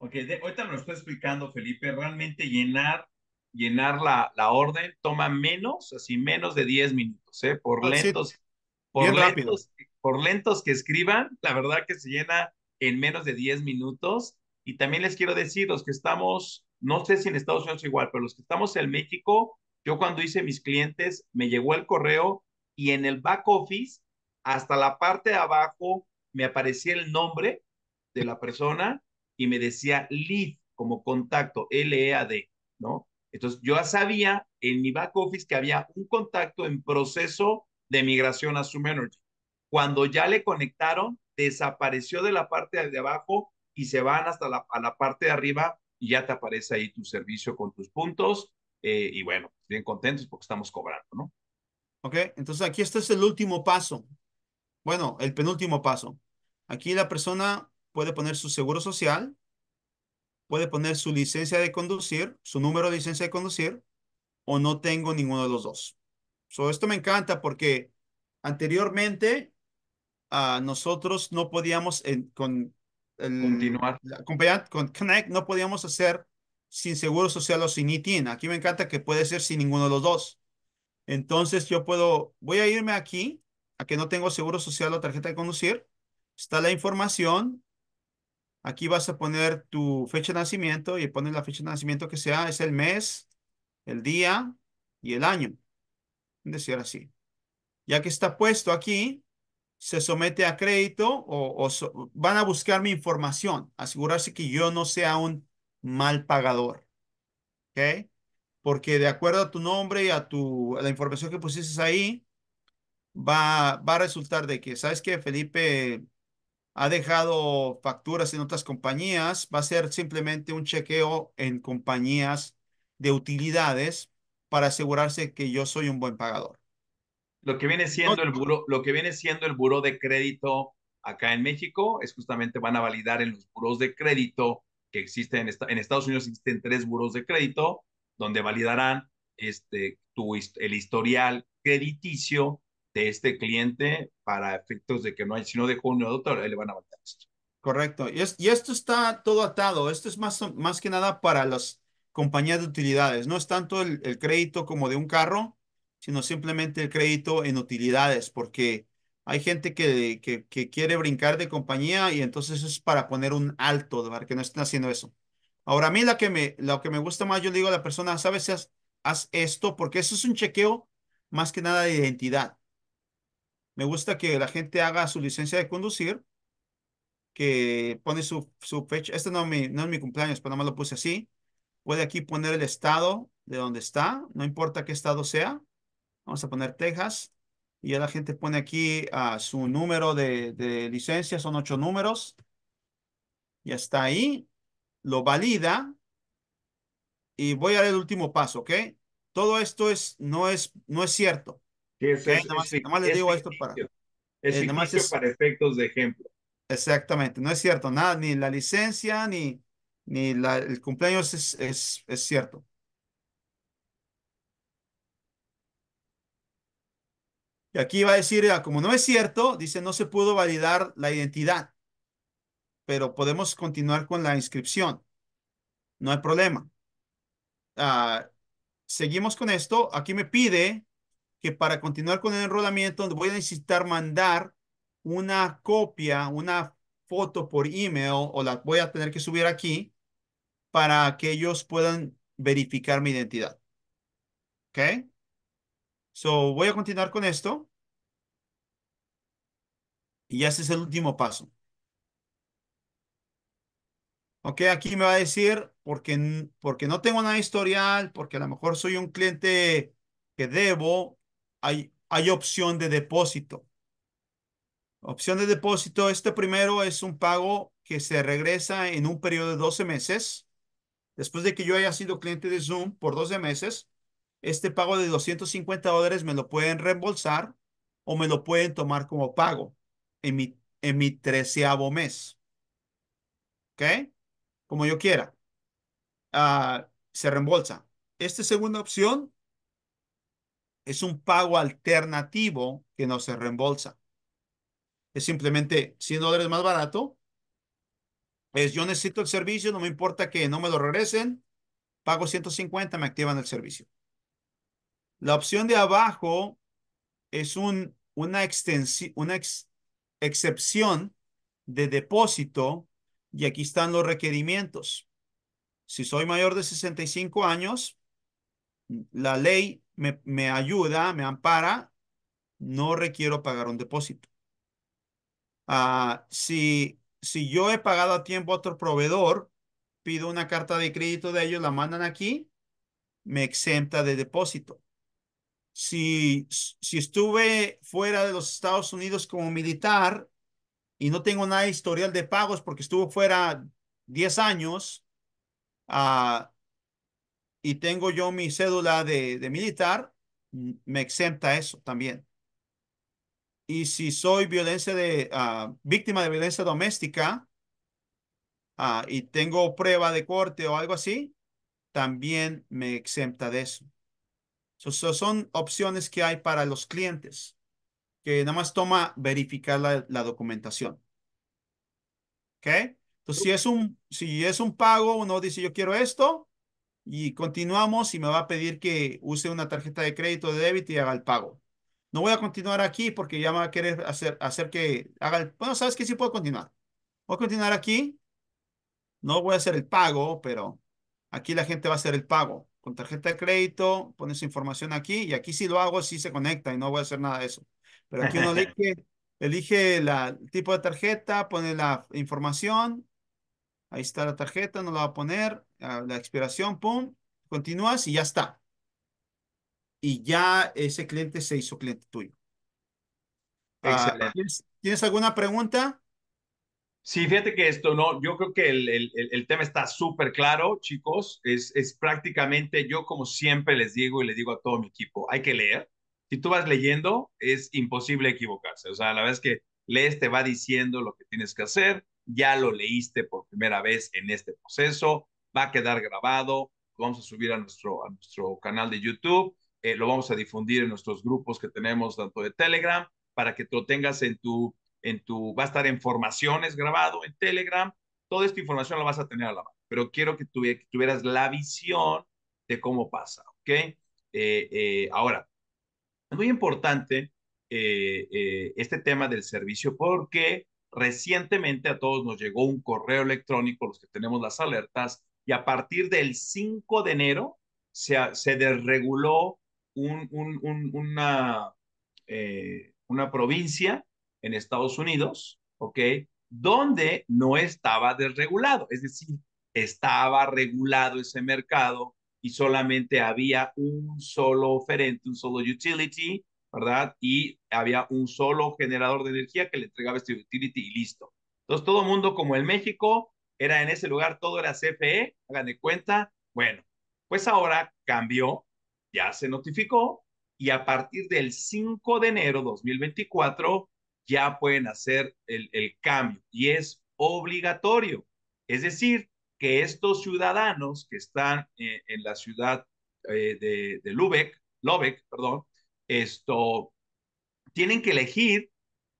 A: Ok, ahorita ahorita lo estoy explicando, Felipe. Realmente llenar, llenar la, la orden toma menos, así menos de 10 minutos, ¿eh? Por oh, lentos por, lentos, que escriban, la verdad que se llena en menos de 10 minutos. Y también les quiero decir, los que estamos, no sé si en Estados Unidos igual, pero los que estamos en México, yo cuando hice mis clientes, me llegó el correo y en el back office, hasta la parte de abajo, me aparecía el nombre de la persona y me decía lead como contacto, L-E-A-D, ¿no? Entonces yo ya sabía en mi back office que había un contacto en proceso de migración a Zoom Energy. Cuando ya le conectaron, desapareció de la parte de abajo y se van hasta la, a la parte de arriba y ya te aparece ahí tu servicio con tus puntos. Eh, y bueno, bien contentos porque estamos cobrando,
B: ¿no? Ok, entonces aquí este es el último paso. Bueno, el penúltimo paso. Aquí la persona puede poner su seguro social, puede poner su licencia de conducir, su número de licencia de conducir, o no tengo ninguno de los dos. So, esto me encanta porque anteriormente a ah, nosotros no podíamos con continuar con Connect no podíamos hacer sin seguro social o sin ITIN. E aquí me encanta que puede ser sin ninguno de los dos. Entonces yo puedo, voy a irme aquí, a que no tengo seguro social o tarjeta de conducir. Está la información. Aquí vas a poner tu fecha de nacimiento y pones la fecha de nacimiento que sea, es el mes, el día y el año decir así. Ya que está puesto aquí, se somete a crédito o, van a buscar mi información, asegurarse que yo no sea un mal pagador. ¿Ok? Porque de acuerdo a tu nombre y a, tu, la información que pusiste ahí, va, va a resultar de que, ¿sabes qué? Felipe ha dejado facturas en otras compañías, va a ser simplemente un chequeo en compañías de utilidades para asegurarse que yo soy un
A: buen pagador. Lo que viene siendo el buro, lo que viene siendo el buro de crédito acá en México es justamente van a validar en los buros de crédito que existen en, Estados Unidos existen tres buros de crédito donde validarán este tu el historial crediticio de este cliente para efectos de que no hay si no dejó un doctor le van a validar esto. Correcto. Y, y esto está todo atado. Esto es más, más que
B: nada para los compañía de utilidades. No es tanto el, crédito como de un carro, sino simplemente el crédito en utilidades, porque hay gente que, que, quiere brincar de compañía y entonces es para poner un alto, para que no estén haciendo eso. Ahora, a mí la que me, lo que me gusta más, yo le digo a la persona, ¿sabes? Haz, haz esto, porque eso es un chequeo más que nada de identidad. Me gusta que la gente haga su licencia de conducir, que pone su, su fecha. Este no, no es mi cumpleaños, pero nada lo puse así. Puede aquí poner el estado de donde está, no importa qué estado sea. Vamos a poner Texas. Y ya la gente pone aquí ah, su número de, de licencia, son ocho números. Ya está ahí. Lo valida. Y voy a dar el último paso, ¿ok? Todo esto es, no, es, no es cierto. Sí, es, digo esto para... Eh,
A: es, para efectos de ejemplo.
B: Exactamente, no es cierto, nada, ni la licencia, ni, ni el cumpleaños es, es, cierto. Y aquí va a decir, como no es cierto, dice, no se pudo validar la identidad, pero podemos continuar con la inscripción. No hay problema. Ah, seguimos con esto. Aquí me pide que para continuar con el enrolamiento voy a necesitar mandar una copia, una foto por email o la voy a tener que subir aquí para que ellos puedan verificar mi identidad. ¿Ok? So, voy a continuar con esto. Y ya este es el último paso. Ok, aquí me va a decir, porque, porque no tengo nada historial, porque a lo mejor soy un cliente que debo, hay, hay opción de depósito. Opción de depósito, este primero es un pago que se regresa en un periodo de 12 meses después de que yo haya sido cliente de Zoom por 12 meses, este pago de 250 dólares me lo pueden reembolsar o me lo pueden tomar como pago en mi, en mi treceavo mes. ¿Ok? Como yo quiera. Ah, se reembolsa. Esta segunda opción es un pago alternativo que no se reembolsa. Es simplemente 100 dólares más barato es yo necesito el servicio, no me importa que no me lo regresen, pago 150, me activan el servicio. La opción de abajo es un, una, una excepción de depósito y aquí están los requerimientos. Si soy mayor de 65 años, la ley me, ayuda, me ampara, no requiero pagar un depósito. Ah, si si yo he pagado a tiempo a otro proveedor, pido una carta de crédito de ellos, la mandan aquí, me exenta de depósito. Si, si estuve fuera de los Estados Unidos como militar y no tengo nada historial de pagos porque estuve fuera 10 años ah, y tengo yo mi cédula de, de militar, me exenta eso también. Y si soy ah, víctima de violencia doméstica ah, y tengo prueba de corte o algo así, también me exenta de eso. son opciones que hay para los clientes, que nada más toma verificar la, documentación. ¿Ok? Entonces, si es, un, si es un pago, uno dice yo quiero esto y continuamos y me va a pedir que use una tarjeta de crédito de débito y haga el pago. No voy a continuar aquí porque ya me va a querer hacer, hacer que haga el... Bueno, sabes que sí puedo continuar. Voy a continuar aquí. No voy a hacer el pago, pero aquí la gente va a hacer el pago. Con tarjeta de crédito, pone su información aquí y aquí si lo hago, sí se conecta y no voy a hacer nada de eso. Pero aquí uno *laughs* elige, elige la, el tipo de tarjeta, pone la información. Ahí está la tarjeta, no la va a poner. Ah, la expiración, pum. Continúas y ya está y ya ese cliente se hizo cliente tuyo. Ah, ¿tienes, alguna pregunta?
A: Sí, fíjate que esto, no, yo creo que el, el, el tema está súper claro, chicos. Es, es prácticamente, yo como siempre les digo y le digo a todo mi equipo, hay que leer. Si tú vas leyendo, es imposible equivocarse. O sea, la verdad es que lees, te va diciendo lo que tienes que hacer. Ya lo leíste por primera vez en este proceso. Va a quedar grabado. vamos a subir a nuestro, a nuestro canal de YouTube. Eh, lo vamos a difundir en nuestros grupos que tenemos, tanto de Telegram, para que lo tengas en tu, en tu, va a estar en formaciones grabado en Telegram, toda esta información la vas a tener a la mano, pero quiero que, tuvieras la visión de cómo pasa, ¿ok? Eh, eh, ahora, es muy importante este tema del servicio porque recientemente a todos nos llegó un correo electrónico, los que tenemos las alertas, y a partir del 5 de enero se, se desreguló una, eh, una provincia en Estados Unidos, ¿ok? Donde no estaba desregulado, es decir, estaba regulado ese mercado y solamente había un solo oferente, un solo utility, ¿verdad? Y había un solo generador de energía que le entregaba este utility y listo. Entonces todo el mundo, como en México, era en ese lugar, todo era CFE, hagan de cuenta. Bueno, pues ahora cambió ya se notificó y a partir del 5 de enero 2024 ya pueden hacer el, cambio y es obligatorio. Es decir, que estos ciudadanos que están eh, en la ciudad eh, de, de Lubeck perdón, esto, tienen que elegir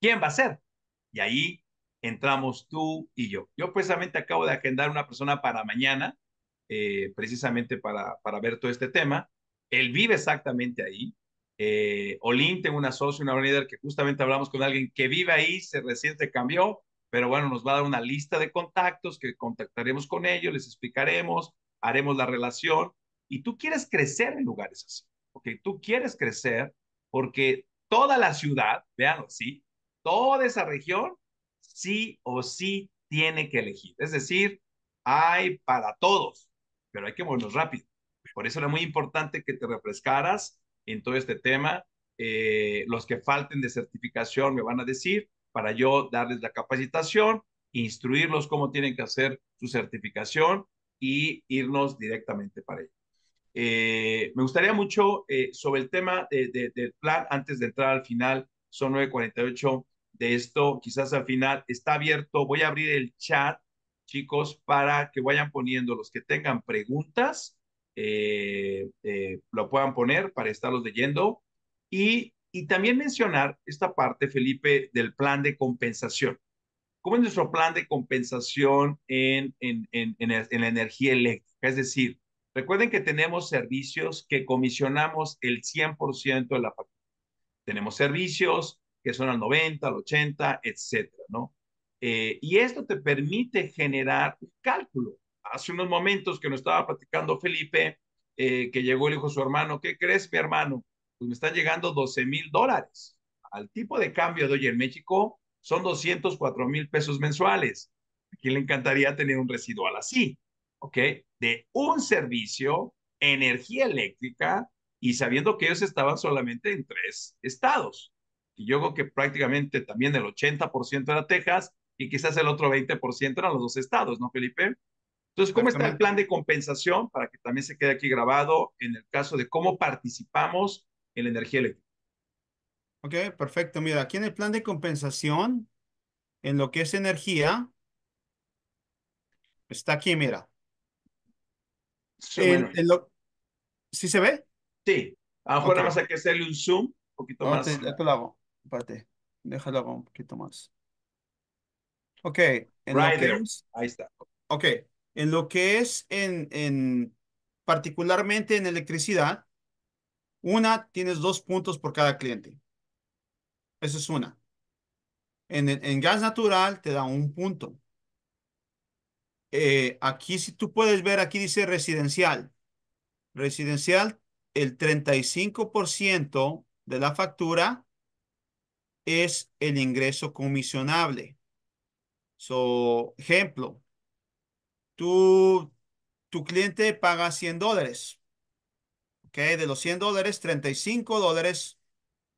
A: quién va a ser. Y ahí entramos tú y yo. Yo precisamente acabo de agendar una persona para mañana, eh, precisamente para, para ver todo este tema. Él vive exactamente ahí. Eh, Olin, tengo una socio, una líder que justamente hablamos con alguien que vive ahí, se reciente cambió, pero bueno, nos va a dar una lista de contactos que contactaremos con ellos, les explicaremos, haremos la relación. Y tú quieres crecer en lugares así, ¿ok? Tú quieres crecer porque toda la ciudad, veanlo así, toda esa región, sí o sí tiene que elegir. Es decir, hay para todos, pero hay que movernos rápido. Por eso era muy importante que te refrescaras en todo este tema. Eh, los que falten de certificación me van a decir para yo darles la capacitación, instruirlos cómo tienen que hacer su certificación y irnos directamente para ello. Eh, me gustaría mucho eh, sobre el tema del plan, antes de entrar al final, son 9.48 de esto, quizás al final está abierto, voy a abrir el chat, chicos, para que vayan poniendo los que tengan preguntas, eh, eh, lo puedan poner para estarlos leyendo. Y, y también mencionar esta parte, Felipe, del plan de compensación. ¿Cómo es nuestro plan de compensación en, en, en, en la energía eléctrica? Es decir, recuerden que tenemos servicios que comisionamos el 100% de la factura. Tenemos servicios que son al 90, al 80, etcétera, ¿no? Eh, y esto te permite generar un cálculo hace unos momentos que nos estaba platicando Felipe, eh, que llegó y dijo su hermano, ¿qué crees, mi hermano? Pues me están llegando 12 mil dólares. Al tipo de cambio de hoy en México son 204 mil pesos mensuales. ¿A quién le encantaría tener un residual así? ¿Ok? De un servicio, energía eléctrica, y sabiendo que ellos estaban solamente en tres estados. Y yo creo que prácticamente también el 80% era Texas y quizás el otro 20% eran los dos estados, ¿no, Felipe? Entonces, ¿cómo está el plan de compensación? Para que también se quede aquí grabado en el caso de cómo participamos en la energía eléctrica.
B: Ok, perfecto. Mira, aquí en el plan de compensación, en lo que es energía, está aquí, mira. Sí, se ve? Sí.
A: Ahora vamos a que hacerle un zoom,
B: un poquito más. te lo hago. déjalo un poquito más. Ok. En Ahí está. Ok. En lo que es en, en particularmente en electricidad, una tienes dos puntos por cada cliente. Esa es una. En, gas natural te da un punto. Eh, aquí si tú puedes ver, aquí dice residencial. Residencial, el 35% de la factura es el ingreso comisionable. So, ejemplo, tu, tu cliente paga 100 dólares. ¿Ok? De los 100 dólares, 35 dólares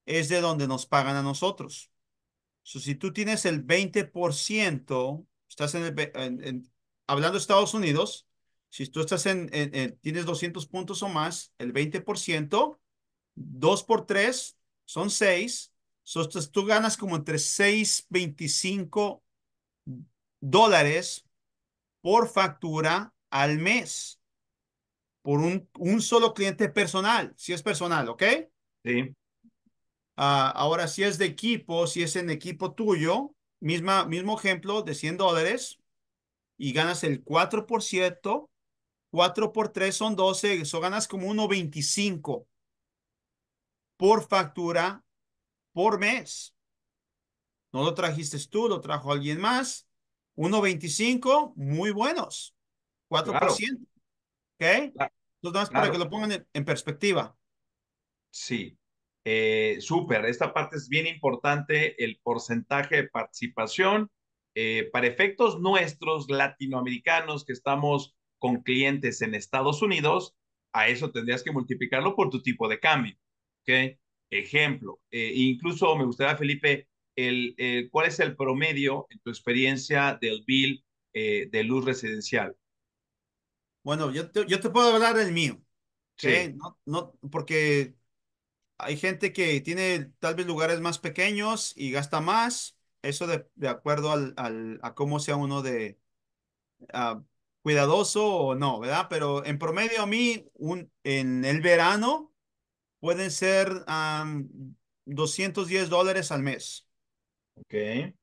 B: es de donde nos pagan a nosotros. si tú tienes el 20%, estás en, el, hablando de Estados Unidos, si tú estás en, tienes 200 puntos o más, el 20%, 2 por 3 son 6. So, tú ganas como entre 6, 25 dólares por factura al mes por un, un solo cliente personal, si es personal, ¿ok? Sí. Ah, ahora, si es de equipo, si es en equipo tuyo, misma, mismo ejemplo de 100 dólares y ganas el 4 por 4 por 3 son 12, eso ganas como 1.25 por factura por mes. No lo trajiste tú, lo trajo alguien más. 1.25, muy buenos. 4%.
A: ¿Ok? Entonces, para que lo pongan en, perspectiva. Sí. Eh, súper. Esta parte es bien importante, el porcentaje de participación. Eh, para efectos nuestros latinoamericanos que estamos con clientes en Estados Unidos, a eso tendrías que multiplicarlo por tu tipo de cambio. ¿Ok? Ejemplo. Eh, incluso me gustaría, Felipe, eh, cuál es el promedio en tu experiencia del bill eh, de luz residencial. Bueno, yo te, yo te puedo hablar del mío. Sí.
B: No, porque hay gente que tiene tal vez lugares más pequeños y gasta más. Eso de, acuerdo al, a cómo sea uno de ah, cuidadoso o no, ¿verdad? Pero en promedio a mí, un, en el verano, pueden ser 210 dólares al mes. Ok.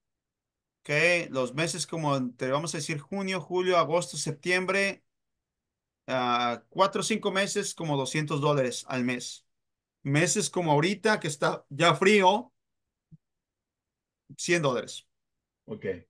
B: Ok, los meses como te vamos a decir junio, julio, agosto, septiembre, ah, cuatro o cinco meses como 200 dólares al mes. Meses como ahorita que está ya frío, 100 dólares. Ok, ah,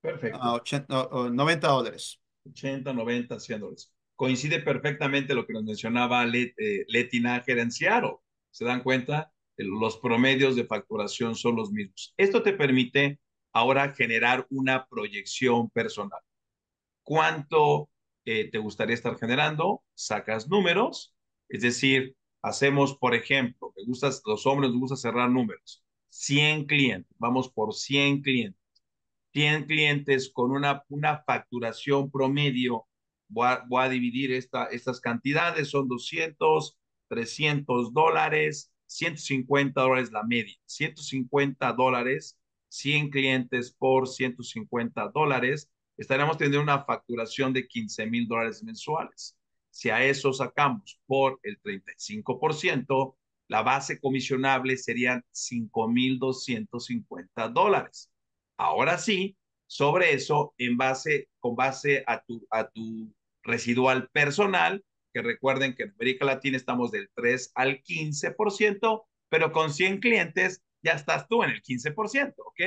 A: perfecto. 80, 90 dólares. 80, 90, 100 dólares. Coincide perfectamente lo que nos mencionaba eh, Letina Gerenciaro. ¿Se dan cuenta? los promedios de facturación son los mismos. Esto te permite ahora generar una proyección personal. ¿Cuánto eh, te gustaría estar generando? Sacas números, es decir, hacemos, por ejemplo, me gustas, los hombres nos gusta cerrar números, 100 clientes, vamos por 100 clientes. 100 clientes con una, una facturación promedio, voy a, dividir esta, estas cantidades, son 200, 300 dólares, 150 dólares la media, 150 dólares, 100 clientes por 150 dólares, estaremos teniendo una facturación de 15 mil dólares mensuales. Si a eso sacamos por el 35%, la base comisionable serían 5,250 dólares. Ahora sí, sobre eso, en base, con base a tu, a tu residual personal, que recuerden que en América Latina estamos del 3 al 15%, pero con 100 clientes ya estás tú en el 15%, ¿ok?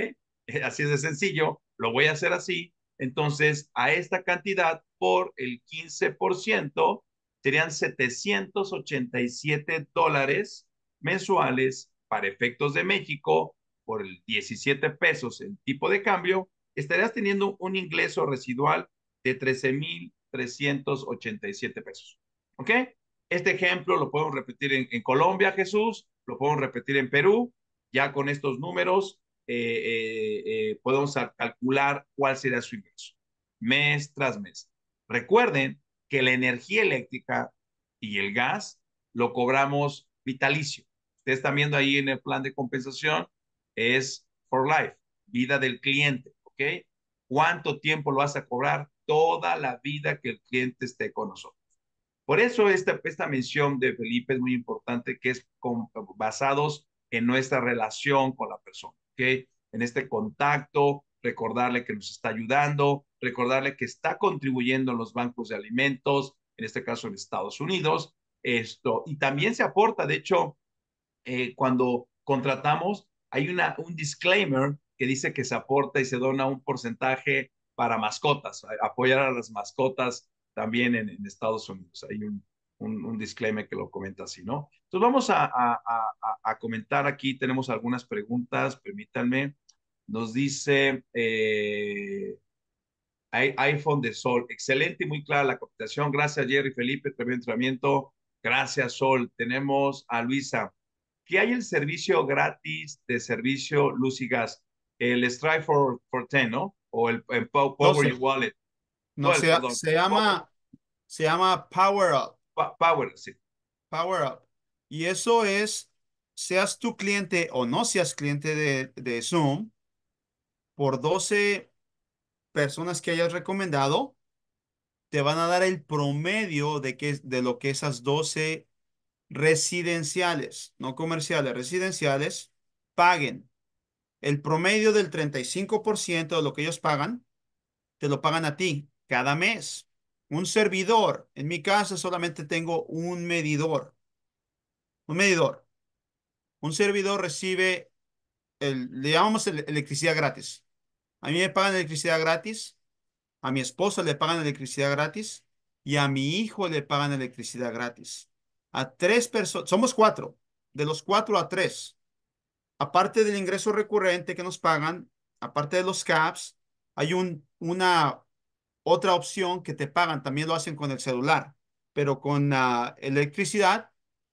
A: *laughs* Así es de sencillo, lo voy a hacer así. Entonces, a esta cantidad por el 15% serían 787 dólares mensuales para efectos de México por el 17 pesos en tipo de cambio, estarías teniendo un ingreso residual de 13,387 pesos. ¿Ok? Este ejemplo lo podemos repetir en, Colombia, Jesús, lo podemos repetir en Perú. Ya con estos números eh, eh, eh, podemos calcular cuál será su ingreso mes tras mes. Recuerden que la energía eléctrica y el gas lo cobramos vitalicio. Ustedes están viendo ahí en el plan de compensación, es for life, vida del cliente, ¿ok? ¿Cuánto tiempo lo vas a cobrar? Toda la vida que el cliente esté con nosotros. Por eso esta, esta mención de Felipe es muy importante, que es basados en nuestra relación con la persona, En este contacto, recordarle que nos está ayudando, recordarle que está contribuyendo en los bancos de alimentos, en este caso en Estados Unidos, esto, y también se aporta, de hecho, eh, cuando contratamos, hay una, un disclaimer que dice que se aporta y se dona un porcentaje para mascotas, apoyar a las mascotas también en, Estados Unidos. Hay un, un, disclaimer que lo comenta así, ¿no? Entonces vamos a, comentar aquí, tenemos algunas preguntas, permítanme. Nos dice eh, iPhone de Sol, excelente y muy clara la computación. Gracias Jerry Felipe, tremendo entrenamiento. Gracias Sol. Tenemos a Luisa. ¿Qué hay el servicio gratis de servicio luz y gas? El Stripe for, for 10, ¿no? O el, el Power Wallet. No, se,
B: llama, se llama Power Up. power, sí. Power Up. Y eso es, seas tu cliente o no seas cliente de, Zoom, por 12 personas que hayas recomendado, te van a dar el promedio de, que, de lo que esas 12 residenciales, no comerciales, residenciales, paguen. El promedio del 35% de lo que ellos pagan, te lo pagan a ti cada mes. Un servidor, en mi casa solamente tengo un medidor. Un medidor. Un servidor recibe, el, le llamamos electricidad gratis. A mí me pagan electricidad gratis, a mi esposa le pagan electricidad gratis y a mi hijo le pagan electricidad gratis. A tres personas, somos cuatro, de los cuatro a tres. Aparte del ingreso recurrente que nos pagan, aparte de los CAPS, hay un, una otra opción que te pagan, también lo hacen con el celular, pero con la electricidad,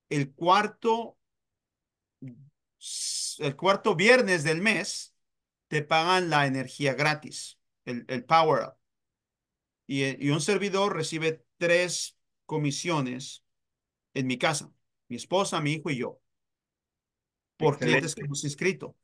B: el cuarto, el cuarto viernes del mes, te pagan la energía gratis, el, Power Up. Y, un servidor recibe tres comisiones en mi casa, mi esposa, mi hijo y yo, por clientes que hemos inscrito.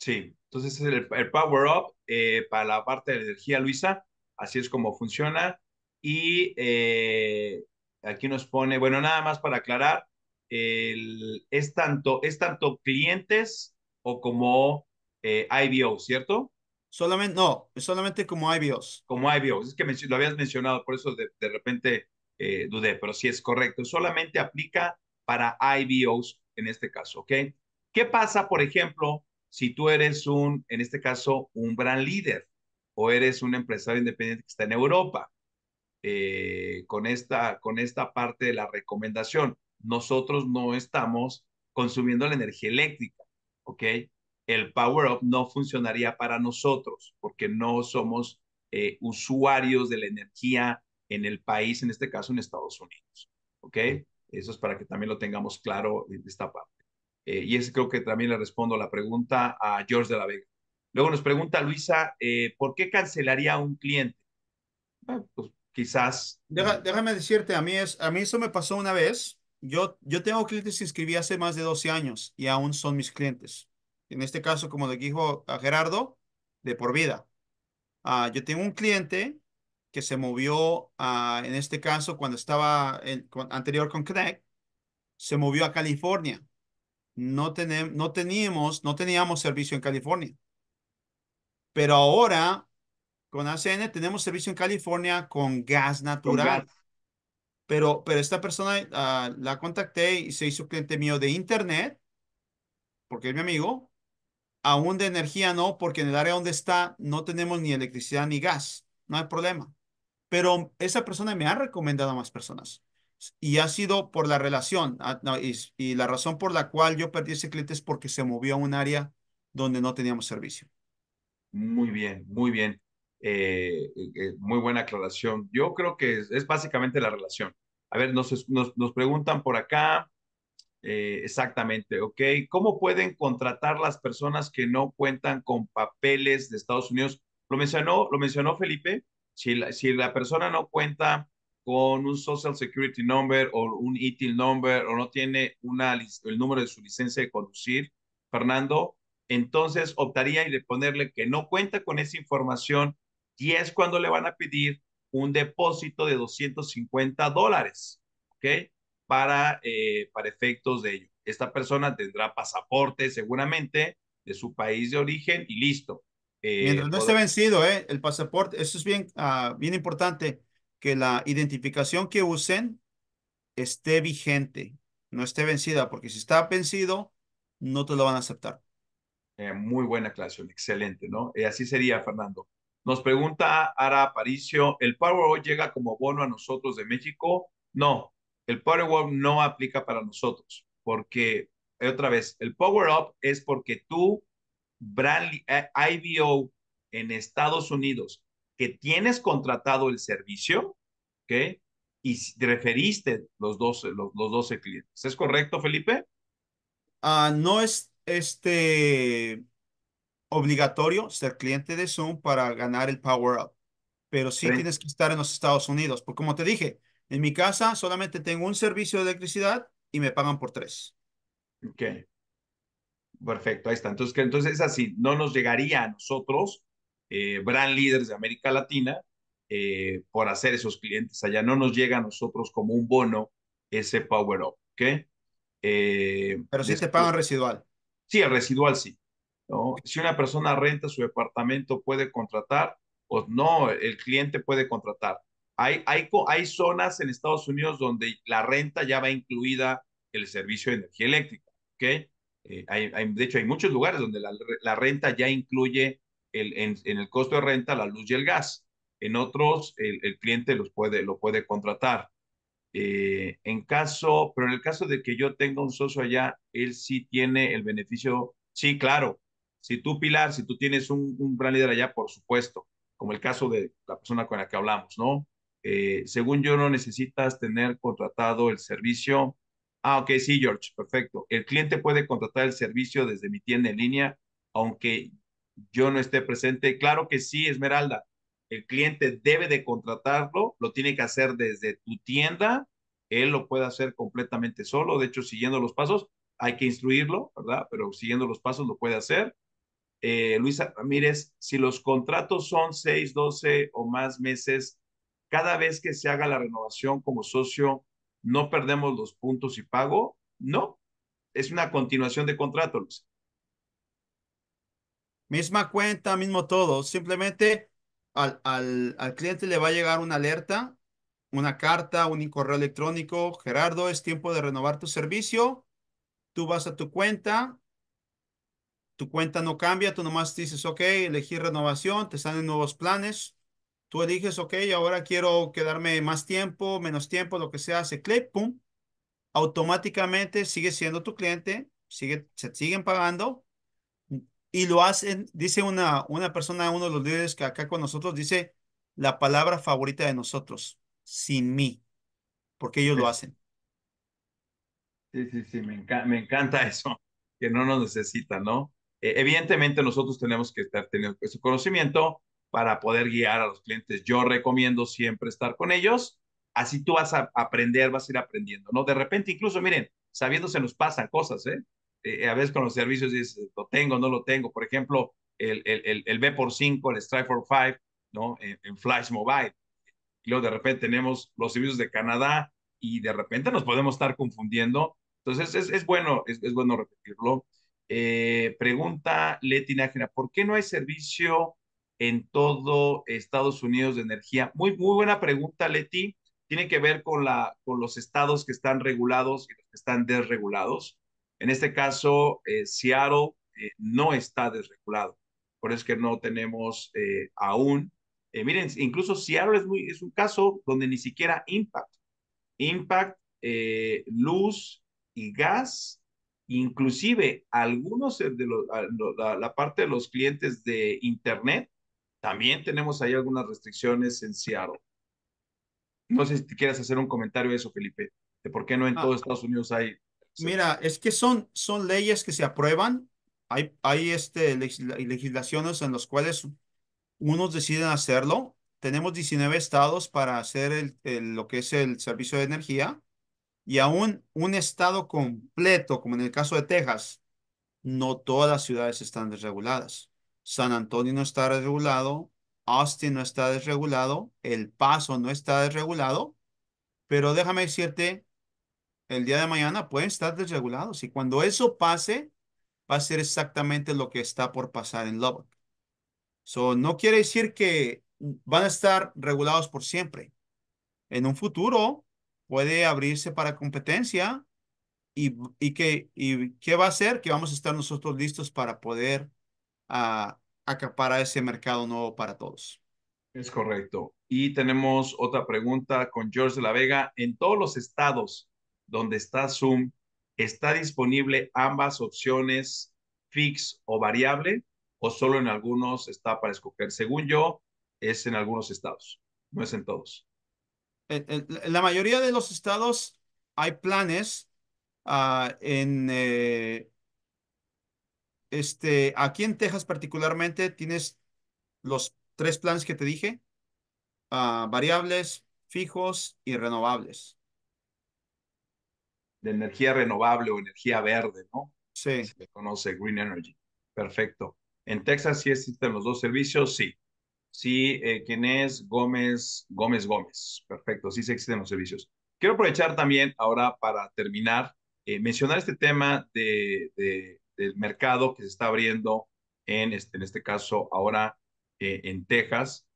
A: Sí, entonces el, el Power Up eh, para la parte de la energía, Luisa, Así es como funciona. Y eh, aquí nos pone, bueno, nada más para aclarar, el, es, tanto, es tanto clientes o como eh, IBOs, ¿cierto? Solamente, no, solamente como IBOs. Como IBOs, es que lo habías mencionado, por eso de, repente eh, dudé, pero sí es correcto. Solamente aplica para IBOs en este caso, ¿ok? ¿Qué pasa, por ejemplo, si tú eres un, en este caso, un brand líder? o eres un empresario independiente que está en Europa. Eh, con, esta, con esta parte de la recomendación, nosotros no estamos consumiendo la energía eléctrica, ¿ok? El Power Up no funcionaría para nosotros porque no somos eh, usuarios de la energía en el país, en este caso en Estados Unidos, ¿ok? Eso es para que también lo tengamos claro de esta parte. Eh, y ese creo que también le respondo la pregunta a George de la Vega. Luego nos pregunta Luisa, eh, ¿por qué cancelaría a un cliente? pues quizás. Mm, déjame decirte, a mí,
B: eso me pasó una vez. Yo, tengo clientes que inscribí hace más de 12 años y aún son mis clientes. En este caso, como le dijo a Gerardo, de por vida. Ah, yo tengo un cliente que se movió, en este caso, cuando estaba anterior con Connect, se movió a California. no teníamos servicio en California. Pero ahora con ACN tenemos servicio en California con gas natural. Pero, pero esta persona ah, la contacté y se hizo cliente mío de internet, porque es mi amigo. Aún de energía no, porque en el área donde está no tenemos ni electricidad ni gas. No hay problema. Pero esa persona me ha recomendado a más personas. Y ha sido por la relación. Ah, y, y la razón por la cual yo perdí ese cliente es porque se movió a un área donde no teníamos servicio.
A: Muy bien, muy bien. Eh, eh, eh, muy buena aclaración. Yo creo que es, básicamente la relación. A ver, nos, nos, preguntan por acá, exactamente, ¿ok? ¿Cómo pueden contratar las personas que no cuentan con papeles de Estados Unidos? Lo mencionó, lo mencionó Felipe, si la, si la persona no cuenta con un Social Security Number o un ETIL Number o no tiene una, el número de su licencia de conducir, Fernando, entonces optaría y ponerle que no cuenta con esa información y es cuando le van a pedir un depósito de 250 dólares, ¿ok? Para, eh, para efectos de ello. Esta persona tendrá pasaporte seguramente de su país de origen y listo. Eh, Mientras no esté vencido,
B: eh, el pasaporte, eso es bien, ah, bien importante, que la identificación que usen esté vigente, no esté vencida, porque si está vencido, no te lo van a aceptar.
A: Eh, muy buena aclaración, excelente, ¿no? Eh, así sería, Fernando. Nos pregunta Ara Aparicio, ¿el Power Up llega como bono a nosotros de México? No, el Power Up no aplica para nosotros, porque, eh, otra vez, el Power Up es porque tú, brand, eh, IBO en Estados Unidos, que tienes contratado el servicio, ¿ok? Y referiste los 12, los, los clientes. ¿Es correcto, Felipe? Ah, no es
B: este, obligatorio ser cliente de Zoom para ganar el Power Up, pero sí, tienes que estar en los Estados Unidos, porque como te dije, en mi casa
A: solamente tengo un servicio de electricidad y me pagan por tres. Ok. Perfecto, ahí está. Entonces, que, entonces es así, no nos llegaría a nosotros, eh, brand leaders de América Latina, eh, por hacer esos clientes allá. No nos llega a nosotros como un bono ese Power Up, ¿ok? Eh, pero sí te pagan residual. Sí, el residual sí. ¿no? Si una persona renta su departamento, puede contratar, o pues no, el cliente puede contratar. Hay, hay, hay zonas en Estados Unidos donde la renta ya va incluida el servicio de energía eléctrica. ¿okay? Eh, de hecho, hay muchos lugares donde la, renta ya incluye el, en, el costo de renta la luz y el gas. En otros, el, el cliente los puede, lo puede contratar. Eh, en caso, pero en el caso de que yo tenga un socio allá, él sí tiene el beneficio. Sí, claro. Si tú, Pilar, si tú tienes un, gran líder allá, por supuesto, como el caso de la persona con la que hablamos, ¿no? Eh, según yo, no necesitas tener contratado el servicio. Ah, ok, sí, George, perfecto. El cliente puede contratar el servicio desde mi tienda en línea, aunque yo no esté presente. Claro que sí, Esmeralda el cliente debe de contratarlo, lo tiene que hacer desde tu tienda, él lo puede hacer completamente solo, de hecho, siguiendo los pasos, hay que instruirlo, ¿verdad? Pero siguiendo los pasos lo puede hacer. Eh, Luisa Ramírez, si los contratos son 6, 12 o más meses, cada vez que se haga la renovación como socio, ¿no perdemos los puntos y pago? No, es una continuación de contrato, Luisa. Misma cuenta, mismo todo. Simplemente
B: al, cliente le va a llegar una alerta, una carta, un correo electrónico. Gerardo, es tiempo de renovar tu servicio. Tú vas a tu cuenta, tu cuenta no cambia, tú nomás dices, ok, elegí renovación, te salen nuevos planes. Tú eliges, ok, ahora quiero quedarme más tiempo, menos tiempo, lo que sea, hace click, pum. Automáticamente sigue siendo tu cliente, sigue, se siguen pagando, y lo hacen, dice una, una persona, uno de los líderes que acá con nosotros, dice la palabra favorita de nosotros, sin mí, porque
A: ellos lo hacen. Sí, sí, sí, me, encanta, *laughs* eso, que no nos necesitan, ¿no? E-, evidentemente nosotros tenemos que estar teniendo ese conocimiento para poder guiar a los clientes. Yo recomiendo siempre estar con ellos, así tú vas a aprender, vas a ir aprendiendo, ¿no? De repente incluso, miren, sabiendo se nos pasan cosas, ¿eh? Eh, a veces con los servicios dices, lo tengo, no lo tengo. Por ejemplo, el, el, B por 5, el strike for five ¿no? En, Flash Mobile. Y luego de repente tenemos los servicios de Canadá y de repente nos podemos estar confundiendo. Entonces es, bueno, es, bueno repetirlo. Eh, pregunta Leti Nájera, ¿por qué no hay servicio en todo Estados Unidos de energía? Muy, muy buena pregunta, Leti. Tiene que ver con, la, con los estados que están regulados y los que están desregulados. En este caso, eh, Seattle eh, no está desregulado, por eso es que no tenemos eh, aún, miren, incluso Seattle es, muy, es un caso donde ni siquiera Impact, Impact, luz y gas, inclusive algunos de los, la, parte de los clientes de Internet, también tenemos ahí algunas restricciones en Seattle. No sé si te quieres hacer un comentario de eso, Felipe, de por qué no en ah. todos todo Estados Unidos hay Mira, es que son, son leyes que se aprueban.
B: Hay, hay este, legislaciones en las cuales unos deciden hacerlo. Tenemos 19 estados para hacer el, lo que es el servicio de energía. Y aún un estado completo, como en el caso de Texas, no todas las ciudades están desreguladas. San Antonio no está desregulado, Austin no está desregulado, El Paso no está desregulado, pero déjame decirte el día de mañana pueden estar desregulados. Y cuando eso pase, va a ser exactamente lo que está por pasar en Lubbock. So, no quiere decir que van a estar regulados por siempre. En un futuro puede abrirse para competencia y, que, y qué va a ser que vamos a estar nosotros listos para poder a ah, acaparar ese mercado nuevo para todos.
A: Es correcto. Y tenemos otra pregunta con George de la Vega. En todos los estados, donde está Zoom, ¿está disponible ambas opciones fix o variable o solo en algunos está para escoger? Según yo, es en algunos estados, no es en todos.
B: En, la mayoría de los estados hay planes ah, en... Eh, este, aquí en Texas particularmente tienes los tres planes
A: que te dije, ah, variables, fijos y renovables de energía renovable o energía verde, ¿no? Sí. Se conoce Green Energy. Perfecto. ¿En Texas sí existen los dos servicios? Sí. Sí, eh, ¿quién es? Gómez, Gómez, Gómez. Perfecto, sí, sí existen los servicios. Quiero aprovechar también ahora para terminar, eh, mencionar este tema de, de, del mercado que se está abriendo en este, en este caso ahora eh, en Texas.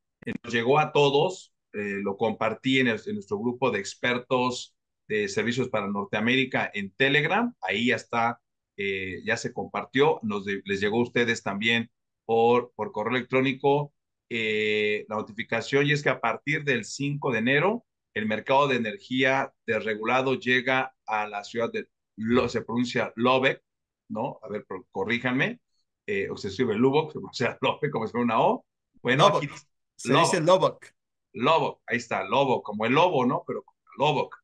A: nos llegó a todos, eh, lo compartí en nuestro grupo de expertos de servicios para Norteamérica en Telegram. Ahí ya está, eh, ya se compartió, Nos les llegó a ustedes también por, por correo electrónico eh, la notificación y es que a partir del 5 de enero el mercado de energía desregulado llega a la ciudad de, se pronuncia Lobec, ¿no? A ver, corríjanme, eh, o se escribe Lubok, se pronuncia Lobec *laughs* como se fuera una O. Bueno, pues, se dice Lobok. Lobok, ahí está, Lobo, como el lobo, ¿no? Pero Lobok.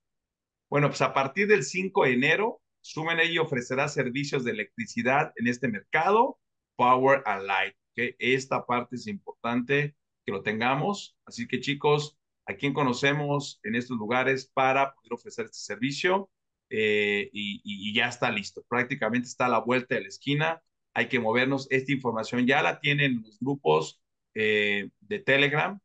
A: Bueno, pues a partir del 5 de enero, Sumeney ofrecerá servicios de electricidad en este mercado, Power and Light. Esta parte es importante que lo tengamos. Así que chicos, a quién conocemos en estos lugares para poder ofrecer este servicio eh, y, ya está listo. Prácticamente está a la vuelta de la esquina. Hay que movernos. Esta información ya la tienen los grupos eh, de Telegram,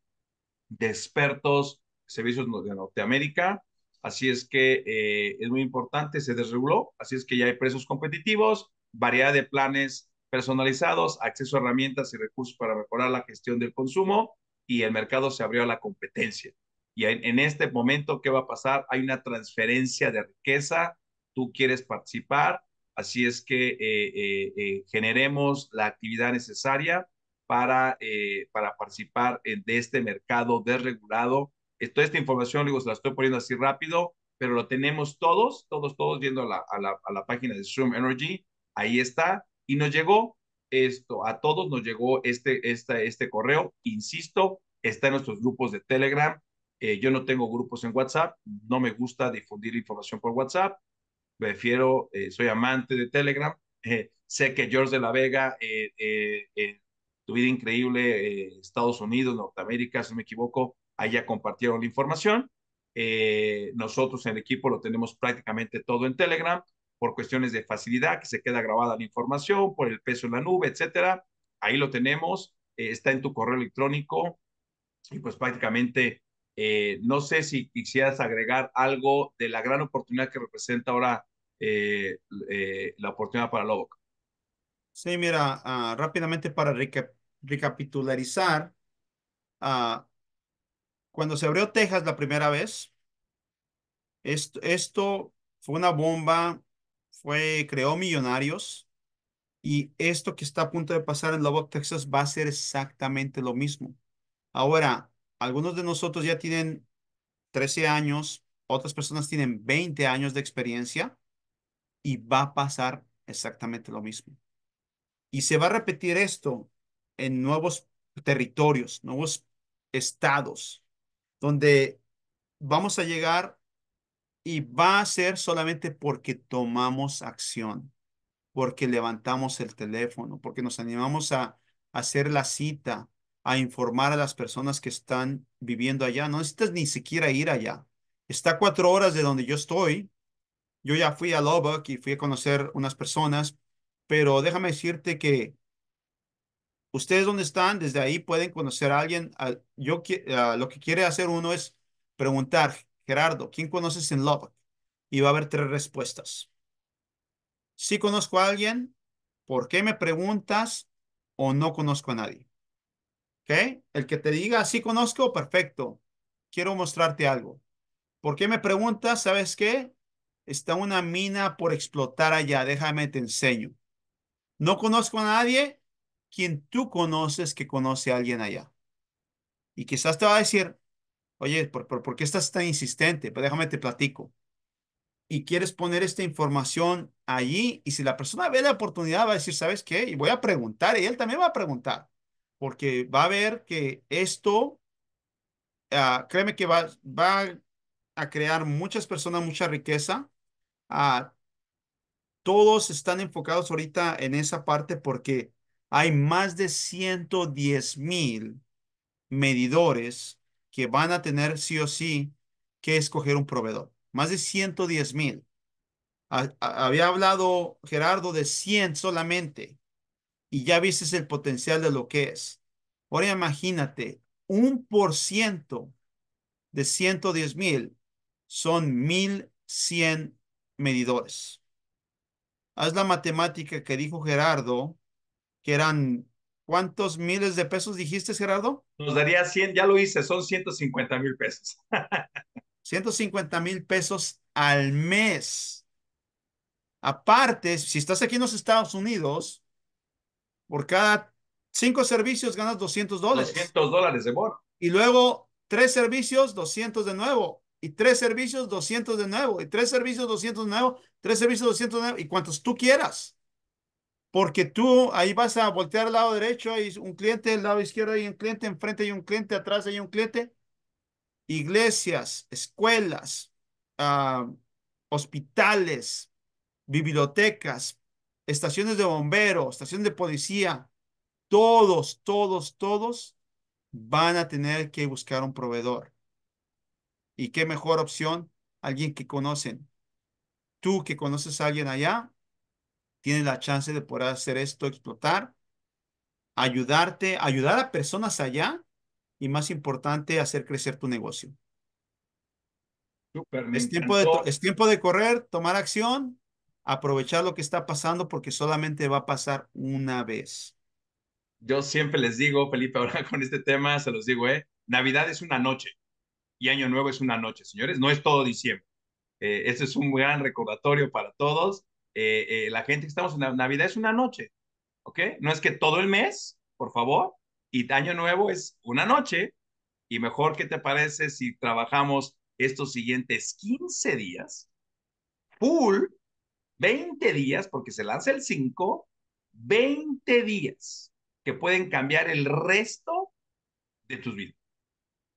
A: de expertos, servicios de Norteamérica Así es que eh, es muy importante, se desreguló, así es que ya hay precios competitivos, variedad de planes personalizados, acceso a herramientas y recursos para mejorar la gestión del consumo y el mercado se abrió a la competencia. Y en, este momento, ¿qué va a pasar? Hay una transferencia de riqueza, tú quieres participar, así es que eh, eh, generemos la actividad necesaria para, para participar de este mercado desregulado toda esta información, digo, se la estoy poniendo así rápido, pero lo tenemos todos, todos, todos yendo a la, página de Zoom Energy, ahí está, y nos llegó esto, a todos nos llegó este, este correo, insisto, está en nuestros grupos de Telegram, eh, yo no tengo grupos en WhatsApp, no me gusta difundir información por WhatsApp, prefiero, eh, soy amante de Telegram, *laughs* sé que George de la Vega, eh, eh, tu vida increíble, Estados Unidos, Norteamérica, si me equivoco, ahí ya compartieron la información. Eh, nosotros en el equipo lo tenemos prácticamente todo en Telegram por cuestiones de facilidad, que se queda grabada la información, por el peso en la nube, etcétera. Ahí lo tenemos, eh, está en tu correo electrónico y pues prácticamente eh, no sé si quisieras agregar algo de la gran oportunidad que representa ahora la oportunidad para Loboc.
B: Sí, mira, ah, rápidamente para recapitularizar, ah, cuando se abrió Texas la primera vez, esto, fue una bomba, fue, creó millonarios y esto que está a punto de pasar en Lubbock, Texas va a ser exactamente lo mismo. Ahora, algunos de nosotros ya tienen 13 años, otras personas tienen 20 años de experiencia y va a pasar exactamente lo mismo. Y se va a repetir esto en nuevos territorios, nuevos estados, donde vamos a llegar y va a ser solamente porque tomamos acción, porque levantamos el teléfono, porque nos animamos a, hacer la cita, a informar a las personas que están viviendo allá. No necesitas ni siquiera ir allá. Está cuatro horas de donde yo estoy. Yo ya fui a Lubbock y fui a conocer unas personas, pero déjame decirte que Ustedes dónde están, desde ahí pueden conocer a alguien. Ah, yo ah, lo que quiere hacer uno es preguntar, Gerardo, ¿quién conoces en Love? Y va a haber tres respuestas. Si sí conozco a alguien, ¿por qué me preguntas? O no conozco a nadie. ¿Ok? El que te diga, sí conozco, perfecto. Quiero mostrarte algo. ¿Por qué me preguntas? ¿Sabes qué? Está una mina por explotar allá. Déjame te enseño. No conozco a nadie, quien tú conoces que conoce a alguien allá. Y quizás te va a decir, oye, ¿por, qué estás tan insistente? Pero pues déjame te platico. Y quieres poner esta información allí y si la persona ve la oportunidad va a decir, ¿sabes qué? Y voy a preguntar y él también va a preguntar porque va a ver que esto, ah, créeme que va, va a crear muchas personas, mucha riqueza. Ah, todos están enfocados ahorita en esa parte porque hay más de 110 mil medidores que van a tener sí o sí que escoger un proveedor. Más de 110 mil. Había hablado Gerardo de 100 solamente y ya viste el potencial de lo que es. Ahora imagínate, un por ciento de 110 mil son 1100 medidores. Haz la matemática que dijo Gerardo que eran, ¿cuántos miles de pesos dijiste, Gerardo? Nos daría 100,
A: ya lo hice, son 150
B: mil pesos. 150 *laughs* mil pesos al mes. Aparte, si estás aquí en los Estados Unidos, por cada cinco servicios ganas 200 dólares. 200 dólares de bono. Y luego tres servicios, 200 de nuevo. Y tres servicios, 200 de nuevo. Y tres servicios, 200 de nuevo. Tres servicios, 200 de nuevo. Y cuantos tú quieras. Porque tú ahí vas a voltear al lado derecho, hay un cliente, al lado izquierdo hay un cliente, enfrente hay un cliente, atrás hay un cliente. Iglesias, escuelas, ah, hospitales, bibliotecas, estaciones de bomberos, estación de policía, todos, todos, todos van a tener que buscar un proveedor. ¿Y qué mejor opción? Alguien que conocen. Tú que conoces a alguien allá, tienes la chance de poder hacer esto, explotar, ayudarte, ayudar a personas allá y más importante, hacer crecer tu negocio.
A: es, tiempo de, es
B: tiempo de correr, tomar acción, aprovechar lo que está pasando porque solamente va a pasar
A: una vez. Yo siempre les digo, Felipe, ahora *laughs* con este tema se los digo, ¿eh? Navidad es una noche y Año Nuevo es una noche, señores, no es todo diciembre. Eh, este es un gran recordatorio para todos eh, eh, la gente que estamos en Navidad es una noche, ¿ok? No es que todo el mes, por favor, y Año Nuevo es una noche, y mejor que te parece si trabajamos estos siguientes 15 días, full, 20 días, porque se lanza el 5, 20 días que pueden cambiar el resto de tus vidas,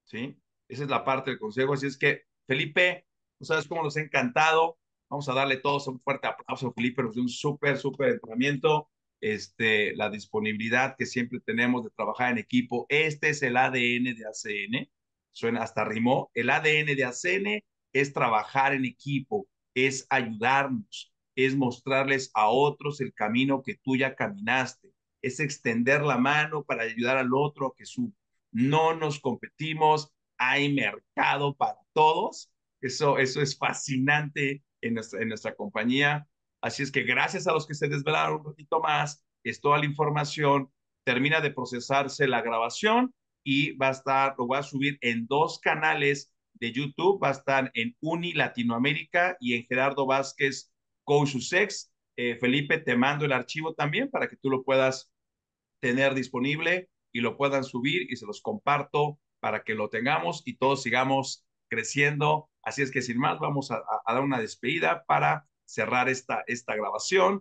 A: ¿sí? Esa es la parte del consejo, así es que, Felipe, no sabes cómo nos ha encantado Vamos a darle todos un fuerte aplauso Felipe, nos un súper, súper entrenamiento. Este, la disponibilidad que siempre tenemos de trabajar en equipo. Este es el ADN de ACN. Suena hasta rimó. El ADN de ACN es trabajar en equipo, es ayudarnos, es mostrarles a otros el camino que tú ya caminaste, es extender la mano para ayudar al otro a que su no nos competimos, hay mercado para todos. Eso, eso es fascinante en nuestra, compañía. Así es que gracias a los que se desvelaron un ratito más, es toda la información, termina de procesarse la grabación y va a estar, lo va a subir en dos canales de YouTube, va a estar en Uni Latinoamérica y en Gerardo Vázquez Coach Sex. Eh, Felipe, te mando el archivo también para que tú lo puedas tener disponible y lo puedan subir y se los comparto para que lo tengamos y todos sigamos creciendo Así es que sin más, vamos a, dar una despedida para cerrar esta, esta grabación.